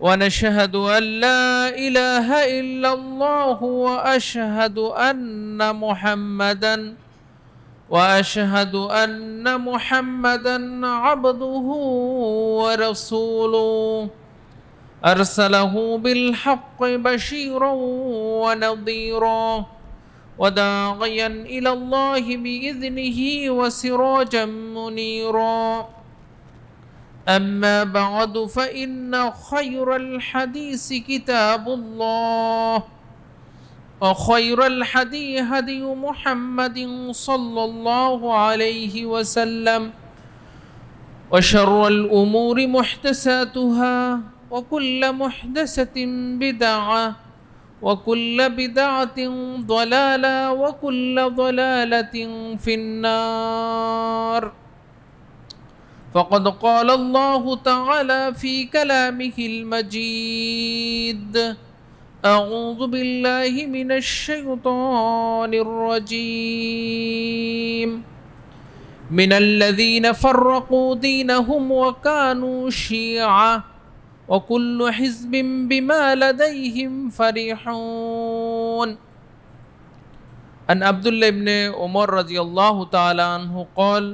ونشهد أن لا إله إلا الله وأشهد أن محمدا وأشهد أن محمدا عبده ورسوله أرسله بالحق بشيرا ونظيرا وداعيا إلى الله بإذنه وسراجا منيرا أما بعد فإن خير الحديث كتاب الله وخير الحدي هدي محمد صلى الله عليه وسلم وشر الأمور محدثاتها وكل محدثة بدعة وكل بدعة ضلالة وكل ضلالة في النار فقد قال الله تعالى في كلامه المجيد أعوذ بالله من الشيطان الرجيم من الذين فرقوا دينهم وكانوا شيعا وكل حزب بما لديهم فرحون أن عبد الله بن عمر رضي الله تعالى عنه قال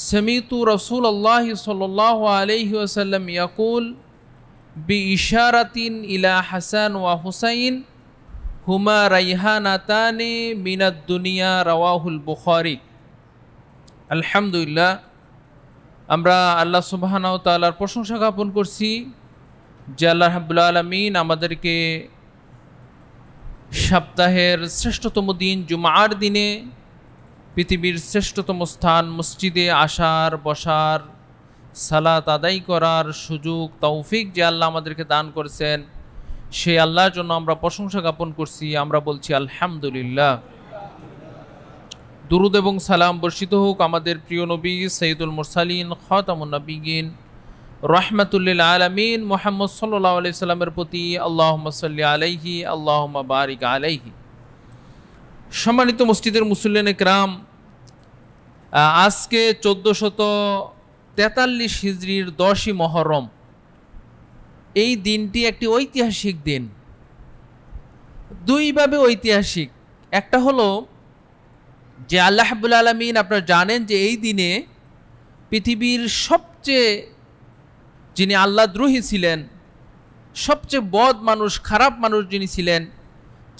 سمعت رسول الله صلى الله عليه وسلم يقول بإشارة إلى حسن وحسين هما ريحانتان من الدنيا رواه البخاري الحمد لله আমরা আল্লাহ সুবাহানা তাল্লার প্রশংসা জ্ঞাপন করছি যে আল্লাহ হাবুল্লা আলমিন আমাদেরকে সপ্তাহের শ্রেষ্ঠতম দিন জুমার দিনে পৃথিবীর শ্রেষ্ঠতম স্থান মসজিদে আসার বসার সালাত আদায় করার সুযোগ তৌফিক যে আল্লাহ আমাদেরকে দান করেছেন সেই আল্লাহর জন্য আমরা প্রশংসা জ্ঞাপন করছি আমরা বলছি আলহামদুলিল্লাহ দুরুদ এবং সালাম বর্ষিত হোক আমাদের প্রিয় নবী সঈদুল মুরসালিন খতামুন্নবীন রহমাতুল্লিল আলমিন মোহাম্মদ সাল্লাহ আলি সাল্লামের প্রতি আল্লাহ সাল্লি আলাইহি আল্লাহ বারিক আলাইহি সম্মানিত মসজিদের মুসল্লিন একরাম আজকে চোদ্দোশত তেতাল্লিশ হিজড়ির দশই মহরম এই দিনটি একটি ঐতিহাসিক দিন দুইভাবে ঐতিহাসিক একটা হলো যে আল্লাহাবুল আলমিন আপনারা জানেন যে এই দিনে পৃথিবীর সবচেয়ে যিনি আল্লাদ্রোহী ছিলেন সবচেয়ে বদ মানুষ খারাপ মানুষ যিনি ছিলেন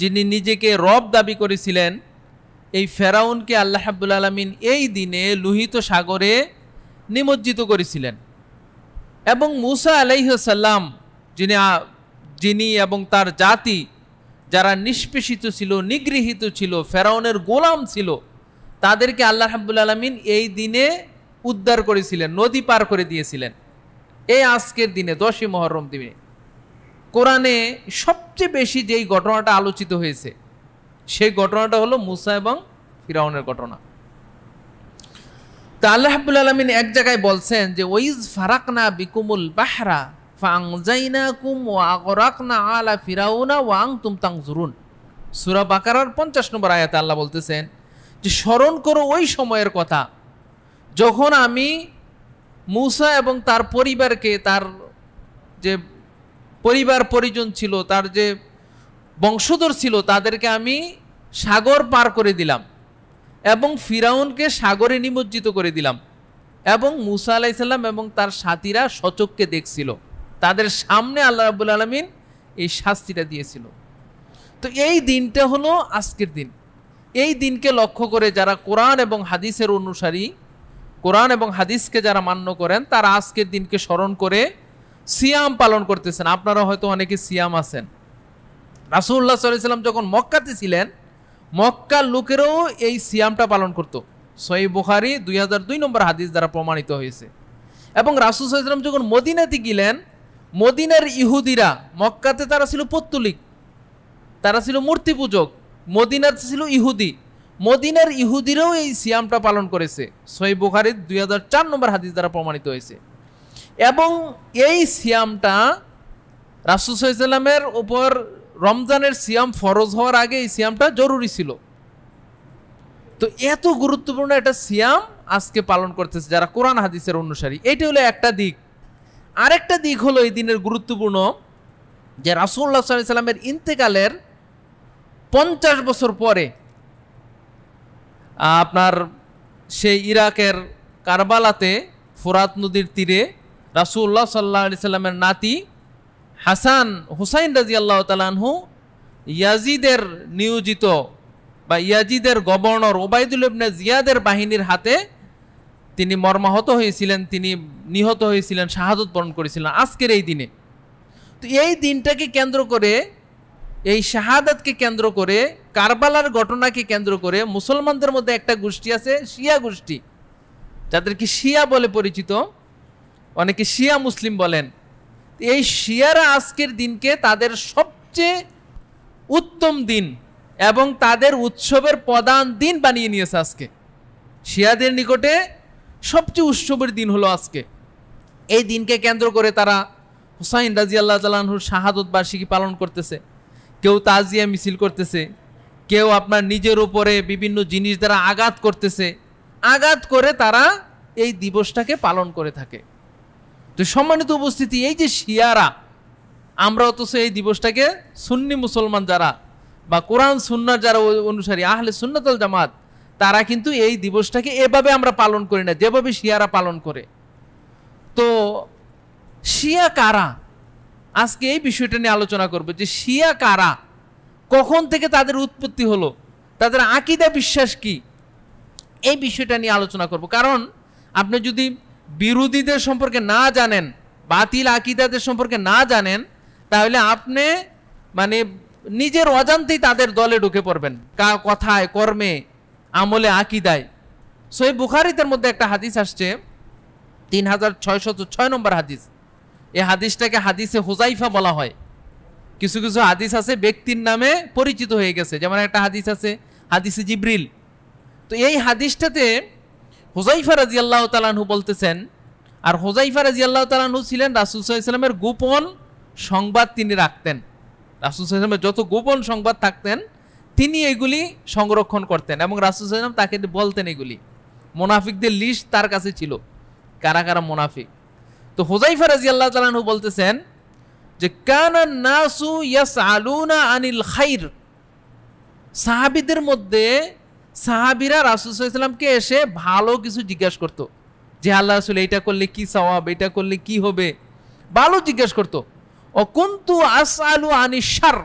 যিনি নিজেকে রব দাবি করেছিলেন এই ফেরাউনকে আল্লাহ আব্দুল আলমিন এই দিনে লোহিত সাগরে নিমজ্জিত করেছিলেন এবং মুসা আলাইহসাল্লাম যিনি যিনি এবং তার জাতি যারা নিষ্পেষিত ছিল নিগৃহীত ছিল ফেরাউনের গোলাম ছিল তাদেরকে আল্লাহ হাব্বুল আলমিন এই দিনে উদ্ধার করেছিলেন নদী পার করে দিয়েছিলেন এই আজকের দিনে দশই মহরম দিনে কোরআনে সবচেয়ে বেশি যেই ঘটনাটা আলোচিত হয়েছে সেই ঘটনাটা হলো মুসা এবং ফিরাউনের ঘটনা তা আল্লাহ হাবুল আলমিন এক জায়গায় বলছেন যে ওইজ ফারাকনা বিকুমুল বাহরা ফাংজাইনা কুম ও আগরাকনা আলা ফিরাউনা ওয়াং তুম তাং জুরুন সুরা বাকারার পঞ্চাশ নম্বর আয়াতে আল্লাহ বলতেছেন যে স্মরণ করো ওই সময়ের কথা যখন আমি মূসা এবং তার পরিবারকে তার যে পরিবার পরিজন ছিল তার যে বংশধর ছিল তাদেরকে আমি সাগর পার করে দিলাম এবং ফিরাউনকে সাগরে নিমজ্জিত করে দিলাম এবং মুসা আলাইসাল্লাম এবং তার সাথীরা সচককে দেখছিল তাদের সামনে আল্লাহ রাবুল আলমিন এই শাস্তিটা দিয়েছিল তো এই দিনটা হলো আজকের দিন এই দিনকে লক্ষ্য করে যারা কোরআন এবং হাদিসের অনুসারী কোরআন এবং হাদিসকে যারা মান্য করেন তারা আজকের দিনকে স্মরণ করে সিয়াম পালন করতেছেন আপনারা হয়তো অনেকে সিয়াম আছেন রাসুল্লাহ সাল্লাম যখন মক্কাতে ছিলেন মক্কার লোকেরও এই সিয়ামটা পালন করত সই বুখারি দুই হাজার দুই নম্বর হাদিস দ্বারা প্রমাণিত হয়েছে এবং রাসুল সাল্লাম যখন মদিনাতে গেলেন মদিনার ইহুদিরা মক্কাতে তারা ছিল পত্তুলিক তারা ছিল মূর্তি পূজক মদিনার ছিল ইহুদি মদিনার ইহুদিরাও এই সিয়ামটা পালন করেছে সই বুখারি দুই হাজার চার নম্বর হাদিস দ্বারা প্রমাণিত হয়েছে এবং এই সিয়ামটা রাসুল সাল্লামের ওপর রমজানের সিয়াম ফরজ হওয়ার আগে এই সিয়ামটা জরুরি ছিল তো এত গুরুত্বপূর্ণ একটা সিয়াম আজকে পালন করতেছে যারা কোরআন হাদিসের অনুসারী এটি হলো একটা দিক আরেকটা দিক হলো এই দিনের গুরুত্বপূর্ণ যে রাসুল্লাহ সাল্লামের ইন্তেকালের পঞ্চাশ বছর পরে আপনার সেই ইরাকের কারবালাতে ফোরাত নদীর তীরে রাসুল্লাহ সাল্লাহ সাল্লামের নাতি হাসান হুসাইন রাজি আল্লাহ তালানহু ইয়াজিদের নিয়োজিত বা ইয়াজিদের গভর্নর ওবায়দুল ইবনে জিয়াদের বাহিনীর হাতে তিনি মর্মাহত হয়েছিলেন তিনি নিহত হয়েছিলেন শাহাদত বরণ করেছিলেন আজকের এই দিনে তো এই দিনটাকে কেন্দ্র করে এই শাহাদাতকে কেন্দ্র করে কারবালার ঘটনাকে কেন্দ্র করে মুসলমানদের মধ্যে একটা গোষ্ঠী আছে শিয়া গোষ্ঠী যাদেরকে শিয়া বলে পরিচিত অনেকে শিয়া মুসলিম বলেন এই শিয়ারা আজকের দিনকে তাদের সবচেয়ে উত্তম দিন এবং তাদের উৎসবের প্রধান দিন বানিয়ে নিয়েছে আজকে শিয়াদের নিকটে সবচেয়ে উৎসবের দিন হলো আজকে এই দিনকে কেন্দ্র করে তারা হুসাইন রাজি আল্লাহ তালাহুর শাহাদত বার্ষিকী পালন করতেছে কেউ তাজিয়া মিছিল করতেছে কেউ আপনার নিজের উপরে বিভিন্ন জিনিস দ্বারা আঘাত করতেছে আঘাত করে তারা এই দিবসটাকে পালন করে থাকে তো সম্মানিত উপস্থিতি এই যে শিয়ারা আমরা অথচ এই দিবসটাকে সুন্নি মুসলমান যারা বা কোরআন সুন্নার যারা অনুসারী আহলে সুন্নাতাল জামাত তারা কিন্তু এই দিবসটাকে এভাবে আমরা পালন করি না যেভাবে শিয়ারা পালন করে তো শিয়া কারা আজকে এই বিষয়টা নিয়ে আলোচনা করব যে শিয়া কারা কখন থেকে তাদের উৎপত্তি হলো তাদের আকিদা বিশ্বাস কি এই বিষয়টা নিয়ে আলোচনা করব কারণ আপনি যদি বিরোধীদের সম্পর্কে না জানেন বাতিল আকিদাদের সম্পর্কে না জানেন তাহলে আপনি মানে নিজের অজান্তেই তাদের দলে ঢুকে পড়বেন কা কথায় কর্মে আমলে আকিদায় সই বুখারিদের মধ্যে একটা হাদিস আসছে তিন হাজার ছয়শত ছয় নম্বর হাদিস এই হাদিসটাকে হাদিসে হুজাইফা বলা হয় কিছু কিছু হাদিস আছে ব্যক্তির নামে পরিচিত হয়ে গেছে যেমন একটা হাদিস আছে হাদিসে জিব্রিল তো এই হাদিসটাতে হুজাইফা রাজি আল্লাহ তালানহু বলতেছেন আর হোজাইফা রাজি আল্লাহ তালাহু ছিলেন রাসুল সাল্লামের গোপন সংবাদ তিনি রাখতেন রাসুল সাল্লামের যত গোপন সংবাদ থাকতেন তিনি এগুলি সংরক্ষণ করতেন এবং রাসুল সাল্লাম তাকে বলতেন এগুলি মোনাফিকদের লিস্ট তার কাছে ছিল কারা কারা মোনাফিক তো হোজাইফা রাজি আল্লাহ তালানহু বলতেছেন যে কানা নাসু ইয়াস আলুনা আনিল খাইর সাহাবিদের মধ্যে সাহাবিরা রাসুলামকে এসে ভালো কিছু জিজ্ঞাসা করতো যে আল্লাহ রাসুল এইটা করলে কি সওয়াব এটা করলে কি হবে ভালো জিজ্ঞাসা করতো অকুন্তু আস আলু আনিসার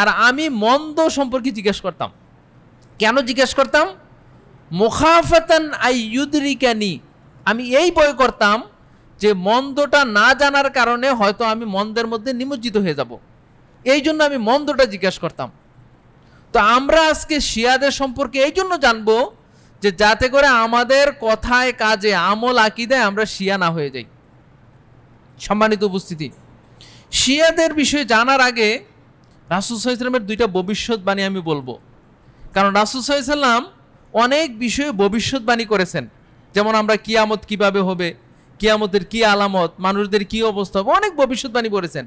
আর আমি মন্দ সম্পর্কে জিজ্ঞেস করতাম কেন জিজ্ঞেস করতাম মুখাফাতান ক্যানি আমি এই বই করতাম যে মন্দটা না জানার কারণে হয়তো আমি মন্দের মধ্যে নিমজ্জিত হয়ে যাব এই জন্য আমি মন্দটা জিজ্ঞেস করতাম তো আমরা আজকে শিয়াদের সম্পর্কে এই জন্য জানবো যে যাতে করে আমাদের কথায় কাজে আমল আকিদায় আমরা শিয়া না হয়ে যাই সম্মানিত উপস্থিতি শিয়াদের বিষয়ে জানার আগে রাসুল সাল্লামের দুইটা ভবিষ্যৎবাণী আমি বলবো কারণ রাসুল সাল্লাম অনেক বিষয়ে ভবিষ্যৎবাণী করেছেন যেমন আমরা কিয়ামত কিভাবে হবে কিয়ামতের কি আলামত মানুষদের কি অবস্থা হবে অনেক ভবিষ্যৎবাণী করেছেন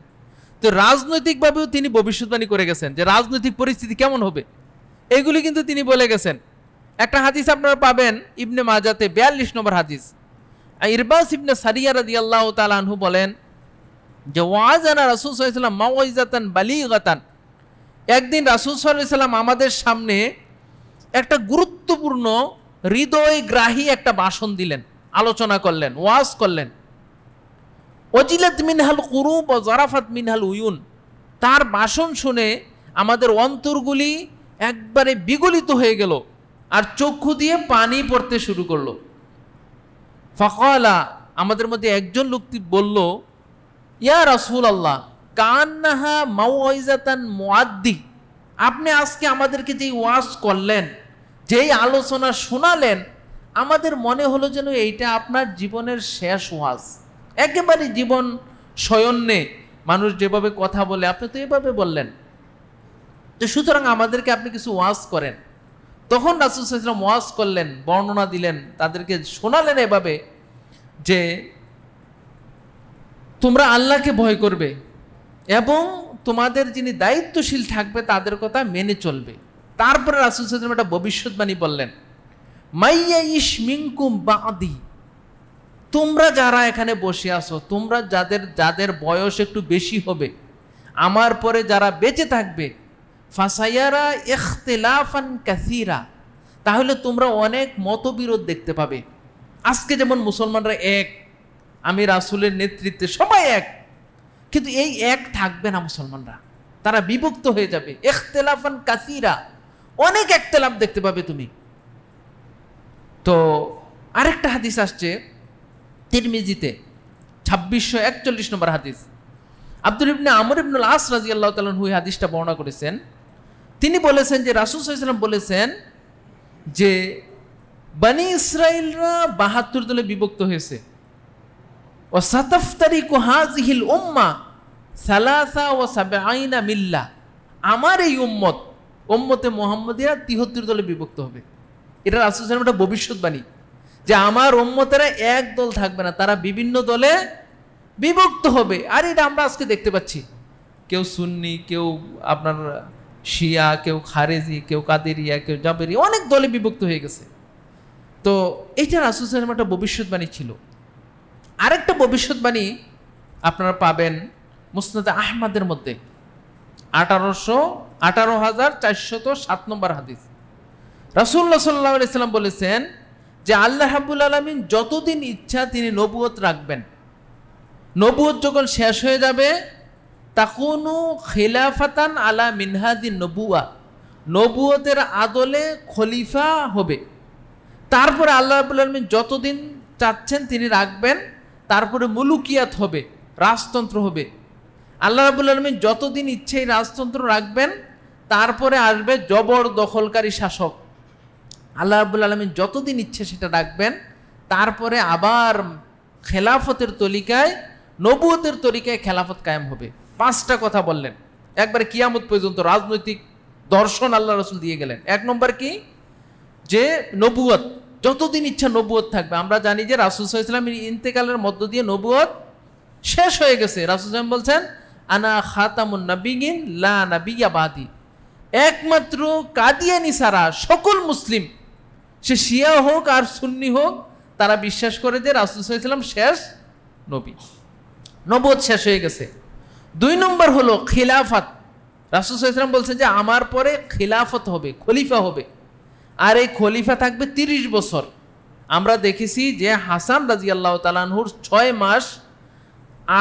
তো রাজনৈতিকভাবেও তিনি ভবিষ্যৎবাণী করে গেছেন যে রাজনৈতিক পরিস্থিতি কেমন হবে এগুলি কিন্তু তিনি বলে গেছেন একটা হাদিস আপনারা পাবেন ইবনে মাজাতে বিয়াল্লিশ নম্বর হাদিস ইরবাস ইবনে সারিয়া রাজি আল্লাহ তালু বলেন যে ওয়াজ আনা রাসুল সাল্লাম মাওয়াইজাতান গাতান একদিন রাসুল সাল্লাম আমাদের সামনে একটা গুরুত্বপূর্ণ হৃদয়গ্রাহী একটা ভাষণ দিলেন আলোচনা করলেন ওয়াজ করলেন অজিলাত মিনহাল কুরু ও জরাফাত মিনহাল উয়ুন তার বাসন শুনে আমাদের অন্তরগুলি একবারে বিগলিত হয়ে গেল আর চক্ষু দিয়ে পানি পড়তে শুরু করলো ফকালা আমাদের মধ্যে একজন লোকটি বলল ইয়া রসুল আল্লাহ কান্নাহা মাওয়াইজাতান মোয়াদ্দি আপনি আজকে আমাদেরকে যেই ওয়াশ করলেন যেই আলোচনা শোনালেন আমাদের মনে হলো যেন এইটা আপনার জীবনের শেষ ওয়াশ একেবারে জীবন সয়ন্যে মানুষ যেভাবে কথা বলে আপনি তো এভাবে বললেন তো সুতরাং আমাদেরকে আপনি কিছু ওয়াজ করেন তখন রাসুলসাল্লাম ওয়াজ করলেন বর্ণনা দিলেন তাদেরকে শোনালেন এভাবে যে তোমরা আল্লাহকে ভয় করবে এবং তোমাদের যিনি দায়িত্বশীল থাকবে তাদের কথা মেনে চলবে তারপরে রাসুলসাল্লাম একটা ভবিষ্যৎবাণী বললেন মাইয়া ইসমিংকুম বা আদি তোমরা যারা এখানে বসে আসো তোমরা যাদের যাদের বয়স একটু বেশি হবে আমার পরে যারা বেঁচে থাকবে ফাসাইয়ারা ইখতলাফান কাসিরা তাহলে তোমরা অনেক মতবিরোধ দেখতে পাবে আজকে যেমন মুসলমানরা এক আমি রাসুলের নেতৃত্বে সবাই এক কিন্তু এই এক থাকবে না মুসলমানরা তারা বিভক্ত হয়ে যাবে এখতেলাফান কাসিরা অনেক একতলাফ দেখতে পাবে তুমি তো আরেকটা হাদিস আসছে তিরমিজিতে ছাব্বিশশো একচল্লিশ নম্বর হাদিস আব্দুল ইবনে আমর ইবনুল আস রাজি আল্লাহ হুই হাদিসটা বর্ণনা করেছেন তিনি বলেছেন যে রাসুল সাল্লাম বলেছেন যে বানি ইসরায়েলরা বাহাত্তর দলে বিভক্ত হয়েছে ও সাতাফতারি কুহাজহিল উম্মা সালাসা ও সাবে আইনা মিল্লা আমার এই উম্মত উম্মতে মোহাম্মদিয়া তিহত্তর দলে বিভক্ত হবে এটা রাসুল সাল্লাম একটা ভবিষ্যৎবাণী যে আমার উম্মতেরা এক দল থাকবে না তারা বিভিন্ন দলে বিভক্ত হবে আর এটা আমরা আজকে দেখতে পাচ্ছি কেউ সুন্নি কেউ আপনার শিয়া কেউ খারেজি কেউ কাদেরিয়া কেউ জাবেরি অনেক দলে বিভক্ত হয়ে গেছে তো এটা রাসুল সালাম একটা ভবিষ্যৎবাণী ছিল আরেকটা ভবিষ্যৎবাণী আপনারা পাবেন মুসনাদা আহমাদের মধ্যে আঠারোশো আঠারো হাজার চারশত সাত নম্বর হাদিস রাসুল্লাহ সাল্লাহ সাল্লাম বলেছেন যে আল্লাহ হাবুল আলমিন যতদিন ইচ্ছা তিনি নবুয়ত রাখবেন নবুয়ত যখন শেষ হয়ে যাবে তখনও খিলাফাতান আলা মিনহাদি নবুয়া নবুয়তের আদলে খলিফা হবে তারপরে আল্লাহ আবুল আলমিন যতদিন চাচ্ছেন তিনি রাখবেন তারপরে মুলুকিয়াত হবে রাজতন্ত্র হবে আল্লাহ রাবুল আলমিন যতদিন ইচ্ছে এই রাজতন্ত্র রাখবেন তারপরে আসবে জবর দখলকারী শাসক আল্লাহ রাবুল আলমী যতদিন ইচ্ছে সেটা ডাকবেন তারপরে আবার খেলাফতের তলিকায় নবুয়তের তলিকায় খেলাফত কায়েম হবে পাঁচটা কথা বললেন একবার কিয়ামত পর্যন্ত রাজনৈতিক দর্শন আল্লাহ রসুল দিয়ে গেলেন এক নম্বর কি যে নবুয়ত যতদিন ইচ্ছা নবুয়ত থাকবে আমরা জানি যে রাসুল সাল্লামের ইন্তেকালের মধ্য দিয়ে নবুয়ত শেষ হয়ে গেছে রাসুল সাহেব বলছেন আনা খাতামুন নাবিগিন লা নাবিয়া বাদি একমাত্র কাদিয়ানি সারা সকল মুসলিম সে শিয়া হোক আর সুন্নি হোক তারা বিশ্বাস করে যে সাল্লাম শেষ নবী নবদ শেষ হয়ে গেছে দুই নম্বর হলো খিলাফাত সাল্লাম বলছেন যে আমার পরে খিলাফত হবে খলিফা হবে আর এই খলিফা থাকবে তিরিশ বছর আমরা দেখেছি যে হাসান রাজি আল্লাহ তালানহুর ছয় মাস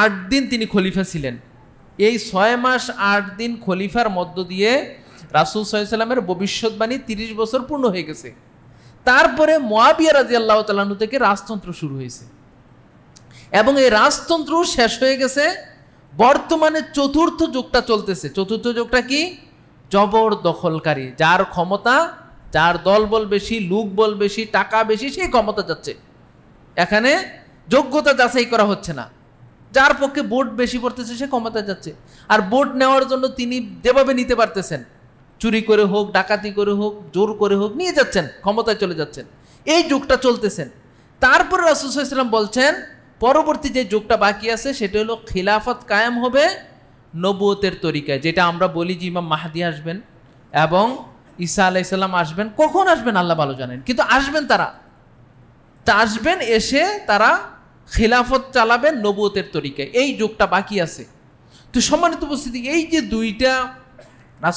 আট দিন তিনি খলিফা ছিলেন এই ছয় মাস আট দিন খলিফার মধ্য দিয়ে রাসুল সাল্লামের ভবিষ্যৎবাণী তিরিশ বছর পূর্ণ হয়ে গেছে তারপরে মোয়াবিয়া রাজি আল্লাহ তালানু থেকে রাজতন্ত্র শুরু হয়েছে এবং এই রাজতন্ত্র শেষ হয়ে গেছে বর্তমানে চতুর্থ যুগটা চলতেছে চতুর্থ যুগটা কি জবর দখলকারী যার ক্ষমতা যার দলবল বেশি লোক বল বেশি টাকা বেশি সেই ক্ষমতা যাচ্ছে এখানে যোগ্যতা যাচাই করা হচ্ছে না যার পক্ষে বোট বেশি পড়তেছে সে ক্ষমতা যাচ্ছে আর বোট নেওয়ার জন্য তিনি যেভাবে নিতে পারতেছেন চুরি করে হোক ডাকাতি করে হোক জোর করে হোক নিয়ে যাচ্ছেন ক্ষমতায় চলে যাচ্ছেন এই যুগটা চলতেছেন তারপরে রাসুসাল্লাম বলছেন পরবর্তী যে যুগটা বাকি আছে সেটা হলো খিলাফত কায়েম হবে নবুয়তের তরিকায় যেটা আমরা বলি যে ইমাম মাহাদি আসবেন এবং ঈসা ইসলাম আসবেন কখন আসবেন আল্লাহ ভালো জানেন কিন্তু আসবেন তারা তা আসবেন এসে তারা খিলাফত চালাবেন নবুয়তের তরিকায় এই যুগটা বাকি আছে তো সম্মানিত উপস্থিতি এই যে দুইটা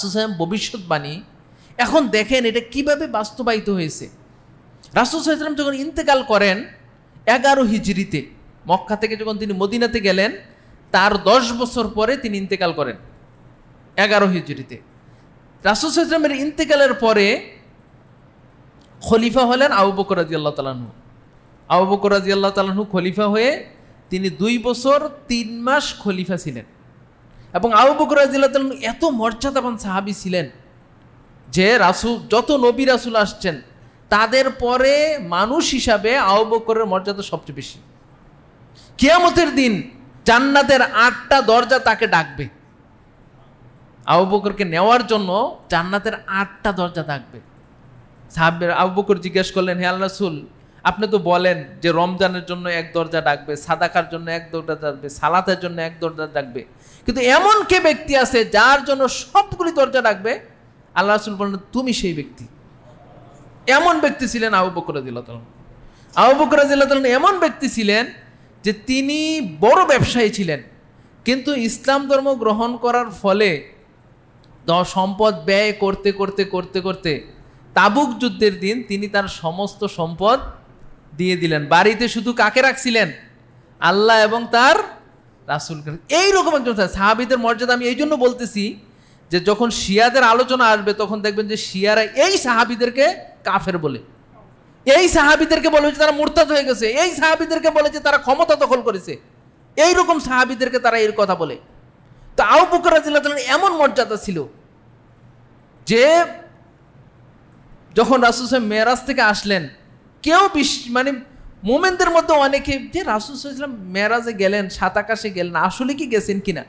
সাহেব ভবিষ্যৎবাণী এখন দেখেন এটা কিভাবে বাস্তবায়িত হয়েছে রাসুল সাহেব যখন ইন্তেকাল করেন এগারো হিজড়িতে মক্কা থেকে যখন তিনি মদিনাতে গেলেন তার দশ বছর পরে তিনি ইন্তেকাল করেন এগারো হিজড়িতে রাসুল সাহেবের ইন্তেকালের পরে খলিফা হলেন আবু বকর রাজি আল্লাহ তালাহু আবু বকর রাজি আল্লাহ তালাহু খলিফা হয়ে তিনি দুই বছর তিন মাস খলিফা ছিলেন এবং আবু বকর রাজিল্লাহ এত মর্যাদাবান সাহাবি ছিলেন যে রাসুল যত নবী রাসুল আসছেন তাদের পরে মানুষ হিসাবে আবু বকরের মর্যাদা সবচেয়ে বেশি কিয়ামতের দিন জান্নাতের আটটা দরজা তাকে ডাকবে আবু বকরকে নেওয়ার জন্য জান্নাতের আটটা দরজা ডাকবে সাহাবের আবু বকর জিজ্ঞেস করলেন হে আল্লাহ রাসুল আপনি তো বলেন যে রমজানের জন্য এক দরজা ডাকবে সাদাকার জন্য এক দরজা ডাকবে সালাতের জন্য এক দরজা ডাকবে কিন্তু এমন কে ব্যক্তি আছে যার জন্য সবগুলি দরজা ডাকবে আল্লাহ রসুল বলেন তুমি সেই ব্যক্তি এমন ব্যক্তি ছিলেন আবু বকর রাজিল্লাহন আবু বকর এমন ব্যক্তি ছিলেন যে তিনি বড় ব্যবসায়ী ছিলেন কিন্তু ইসলাম ধর্ম গ্রহণ করার ফলে সম্পদ ব্যয় করতে করতে করতে করতে তাবুক যুদ্ধের দিন তিনি তার সমস্ত সম্পদ দিয়ে দিলেন বাড়িতে শুধু কাকে রাখছিলেন আল্লাহ এবং তার রাসুল এইরকম একজন সাহাবিদের মর্যাদা আমি এই জন্য বলতেছি যে যখন শিয়াদের আলোচনা আসবে তখন দেখবেন যে শিয়ারা এই সাহাবিদেরকে কাফের বলে এই সাহাবিদেরকে বলে যে তারা মোরতাদ হয়ে গেছে এই সাহাবিদেরকে বলে যে তারা ক্ষমতা দখল করেছে এই রকম সাহাবিদেরকে তারা এর কথা বলে তো আউ বুকরা এমন মর্যাদা ছিল যে যখন রাসুল সাহেব মেয়ারাজ থেকে আসলেন কেউ বিশ মানে মোমেনদের মধ্যে অনেকে যে রাসুল সাল্লাম মেরাজে গেলেন সাত আকাশে গেলেন আসলে কি গেছেন কিনা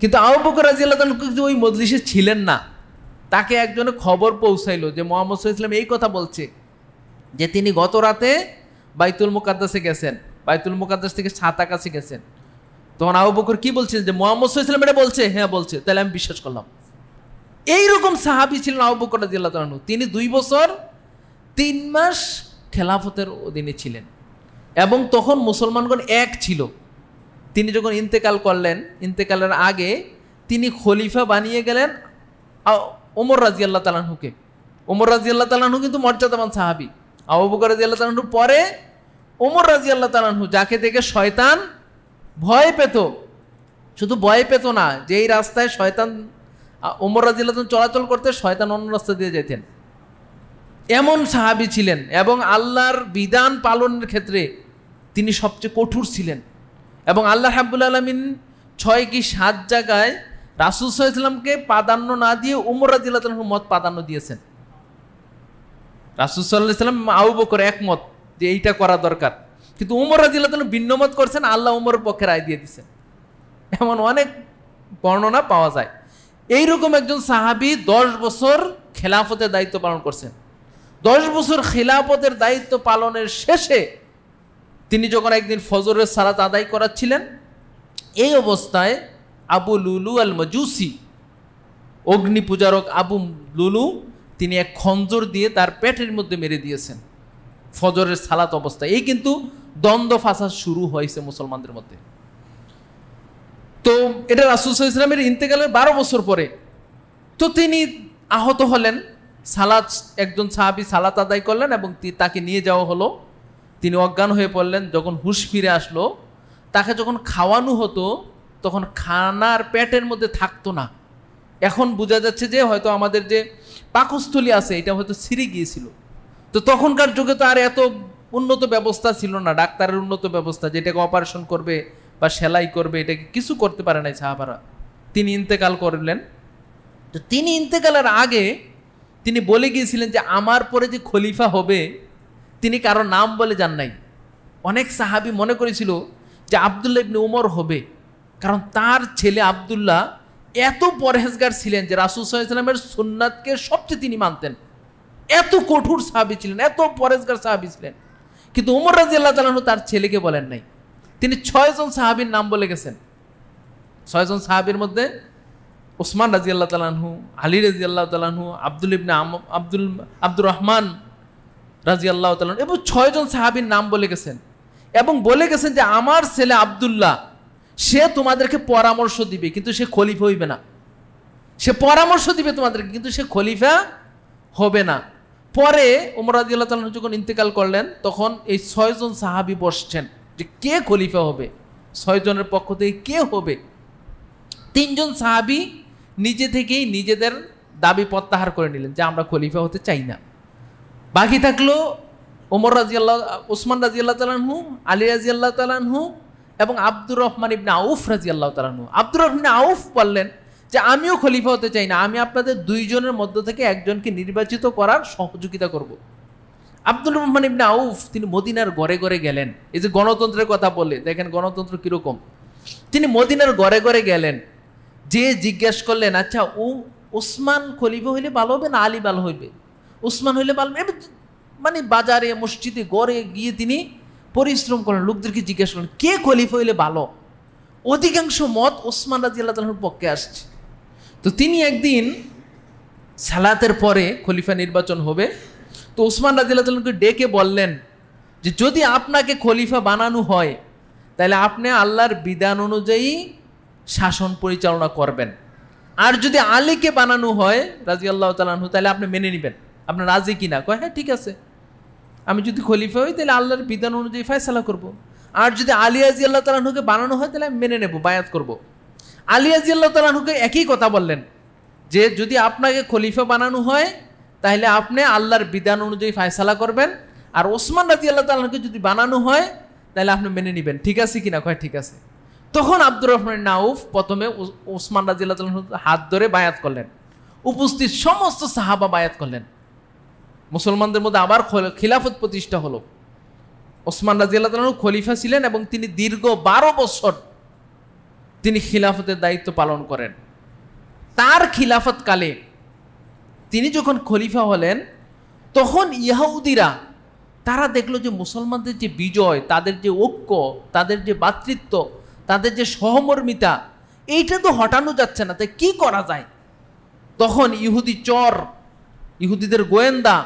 কিন্তু রাজি আল্লাহ ওই মজলিসে ছিলেন না তাকে একজনে খবর পৌঁছাইলো যে মোহাম্মদ সাল্লাম এই কথা বলছে যে তিনি গত রাতে বাইতুল মুকাদ্দাসে গেছেন বাইতুল মুকাদ্দাস থেকে সাত আকাশে গেছেন তখন আবু বকর কি বলছেন যে মোহাম্মদ সাল্লাম এটা বলছে হ্যাঁ বলছে তাহলে আমি বিশ্বাস করলাম এইরকম সাহাবি ছিলেন আবু বকর আল্লাহ তিনি দুই বছর তিন মাস খেলাফতের অধীনে ছিলেন এবং তখন মুসলমানগণ এক ছিল তিনি যখন ইন্তেকাল করলেন ইন্তেকালের আগে তিনি খলিফা বানিয়ে গেলেন ওমর রাজি আল্লাহ তালাহুকে ওমর রাজি আল্লাহ তালাহু কিন্তু মর্যাদামান সাহাবি আবুবকর রাজি আল্লাহ তালাহুর পরে ওমর রাজি আল্লাহ তালাহু যাকে দেখে শয়তান ভয় পেত শুধু ভয় পেত না যেই রাস্তায় শয়তান ওমর রাজি আল্লাহ চলাচল করতে শয়তান অন্য রাস্তা দিয়ে যেতেন এমন সাহাবি ছিলেন এবং আল্লাহর বিধান পালনের ক্ষেত্রে তিনি সবচেয়ে কঠোর ছিলেন এবং আল্লাহ হাবুল আলমিন ছয় কি সাত জায়গায় রাসুল সাল্লামকে প্রাধান্য না দিয়ে উমর রাজিল্লাহ মত প্রাধান্য দিয়েছেন রাসুল সাল্লাহ সাল্লাম আউ বকর একমত যে এইটা করা দরকার কিন্তু উমর রাজিল্লাহ ভিন্ন মত করছেন আল্লাহ উমরের পক্ষে রায় দিয়ে দিচ্ছেন এমন অনেক বর্ণনা পাওয়া যায় এইরকম একজন সাহাবি দশ বছর খেলাফতের দায়িত্ব পালন করছেন দশ বছর খিলাফতের দায়িত্ব পালনের শেষে তিনি যখন একদিন ফজরের সালাত আদায় করাচ্ছিলেন এই অবস্থায় আবু লুলু আল মজুসি অগ্নি পূজারক আবু লুলু তিনি এক খঞ্জর দিয়ে তার পেটের মধ্যে মেরে দিয়েছেন ফজরের সালাত অবস্থায় এই কিন্তু দ্বন্দ্ব ফাঁসা শুরু হয়েছে মুসলমানদের মধ্যে তো এটা রাসুল ইসলামের ইন্তেকালের বারো বছর পরে তো তিনি আহত হলেন সালাদ একজন সাহাবি সালাত আদায় করলেন এবং তাকে নিয়ে যাওয়া হলো তিনি অজ্ঞান হয়ে পড়লেন যখন হুশ ফিরে আসলো তাকে যখন খাওয়ানো হতো তখন খানার প্যাটের মধ্যে থাকতো না এখন বোঝা যাচ্ছে যে হয়তো আমাদের যে পাকস্থলী আছে এটা হয়তো সিঁড়ি গিয়েছিল তো তখনকার যুগে তো আর এত উন্নত ব্যবস্থা ছিল না ডাক্তারের উন্নত ব্যবস্থা যেটাকে অপারেশন করবে বা সেলাই করবে এটাকে কিছু করতে পারে নাই সাহাবারা তিনি ইন্তেকাল করলেন তো তিনি ইন্তেকালের আগে তিনি বলে গিয়েছিলেন যে আমার পরে যে খলিফা হবে তিনি কারো নাম বলে যান নাই অনেক সাহাবি মনে করেছিল যে আবদুল্লাহ ইবনে উমর হবে কারণ তার ছেলে আবদুল্লাহ এত পরহেজগার ছিলেন যে রাসুল সাল্লামের সুন্নাতকে সবচেয়ে তিনি মানতেন এত কঠোর সাহাবি ছিলেন এত পরহেজগার সাহাবি ছিলেন কিন্তু উমর রাজিয়াল্লাহ তালাহ তার ছেলেকে বলেন নাই তিনি ছয়জন সাহাবির নাম বলে গেছেন ছয়জন সাহাবির মধ্যে ওসমান রাজি আল্লাহ তালাহু আলী রাজি আল্লাহ তালাহু আব্দুল ইবনে আব্দুল আব্দুর রহমান রাজি আল্লাহ তালাহু এবং ছয়জন সাহাবির নাম বলে গেছেন এবং বলে গেছেন যে আমার ছেলে আবদুল্লাহ সে তোমাদেরকে পরামর্শ দিবে কিন্তু সে খলিফা হইবে না সে পরামর্শ দিবে তোমাদেরকে কিন্তু সে খলিফা হবে না পরে উমর রাজি আল্লাহ তালাহু যখন ইন্তেকাল করলেন তখন এই ছয়জন সাহাবি বসছেন যে কে খলিফা হবে ছয়জনের পক্ষ থেকে কে হবে তিনজন সাহাবি নিজে থেকেই নিজেদের দাবি প্রত্যাহার করে নিলেন যে আমরা খলিফা হতে চাই না বাকি থাকলো ওমর রাজিয়াল্লাহ ওসমান রাজিয়াল্লাহ তালানহু আলী রাজিয়াল্লাহ তালানহু এবং আব্দুর রহমান ইবনে আউফ রাজিয়াল্লাহ তালানহু আব্দুর রহমান আউফ বললেন যে আমিও খলিফা হতে চাই না আমি আপনাদের দুইজনের মধ্য থেকে একজনকে নির্বাচিত করার সহযোগিতা করব। আব্দুল রহমান ইবনে আউফ তিনি মদিনার গড়ে গড়ে গেলেন এই যে গণতন্ত্রের কথা বললে দেখেন গণতন্ত্র কীরকম তিনি মদিনার গড়ে গড়ে গেলেন যে জিজ্ঞেস করলেন আচ্ছা ও ওসমান খলিফা হইলে ভালো হবে না আলী ভালো হইবে ওসমান হইলে ভালো মানে বাজারে মসজিদে গড়ে গিয়ে তিনি পরিশ্রম করেন লোকদেরকে জিজ্ঞেস করেন কে খলিফা হইলে ভালো অধিকাংশ মত ওসমান রাজিয়াল্লাহর পক্ষে আসছে তো তিনি একদিন সালাতের পরে খলিফা নির্বাচন হবে তো ওসমান রাজিয়াল্লাহকে ডেকে বললেন যে যদি আপনাকে খলিফা বানানো হয় তাহলে আপনি আল্লাহর বিধান অনুযায়ী শাসন পরিচালনা করবেন আর যদি আলীকে বানানো হয় রাজি আল্লাহ তালাহু তাহলে আপনি মেনে নেবেন আপনার রাজি কিনা কয় হ্যাঁ ঠিক আছে আমি যদি খলিফা হই তাহলে আল্লাহর বিধান অনুযায়ী ফয়সালা করব। আর যদি আলী আজি আল্লাহ তালুকে বানানো হয় তাহলে আমি মেনে নেব বায়াত করব। আলী আজি আল্লাহ তালুকে একই কথা বললেন যে যদি আপনাকে খলিফা বানানো হয় তাহলে আপনি আল্লাহর বিধান অনুযায়ী ফায়সালা করবেন আর ওসমান রাজি আল্লাহ তালুকে যদি বানানো হয় তাহলে আপনি মেনে নেবেন ঠিক আছে কিনা কয় ঠিক আছে তখন আব্দুর রহমান নাউফ প্রথমে ওসমান রাজিল্লাহ হাত ধরে বায়াত করলেন উপস্থিত সমস্ত সাহাবা বায়াত করলেন মুসলমানদের মধ্যে আবার খিলাফত প্রতিষ্ঠা হলো ওসমান রাজিয়াল্লাহ খলিফা ছিলেন এবং তিনি দীর্ঘ বারো বছর তিনি খিলাফতের দায়িত্ব পালন করেন তার খিলাফতকালে তিনি যখন খলিফা হলেন তখন ইয়াহুদিরা তারা দেখলো যে মুসলমানদের যে বিজয় তাদের যে ঐক্য তাদের যে ভ্রাতৃত্ব তাদের যে সহমর্মিতা এইটা তো হটানো যাচ্ছে না তাই কি করা যায় তখন ইহুদি চর ইহুদিদের গোয়েন্দা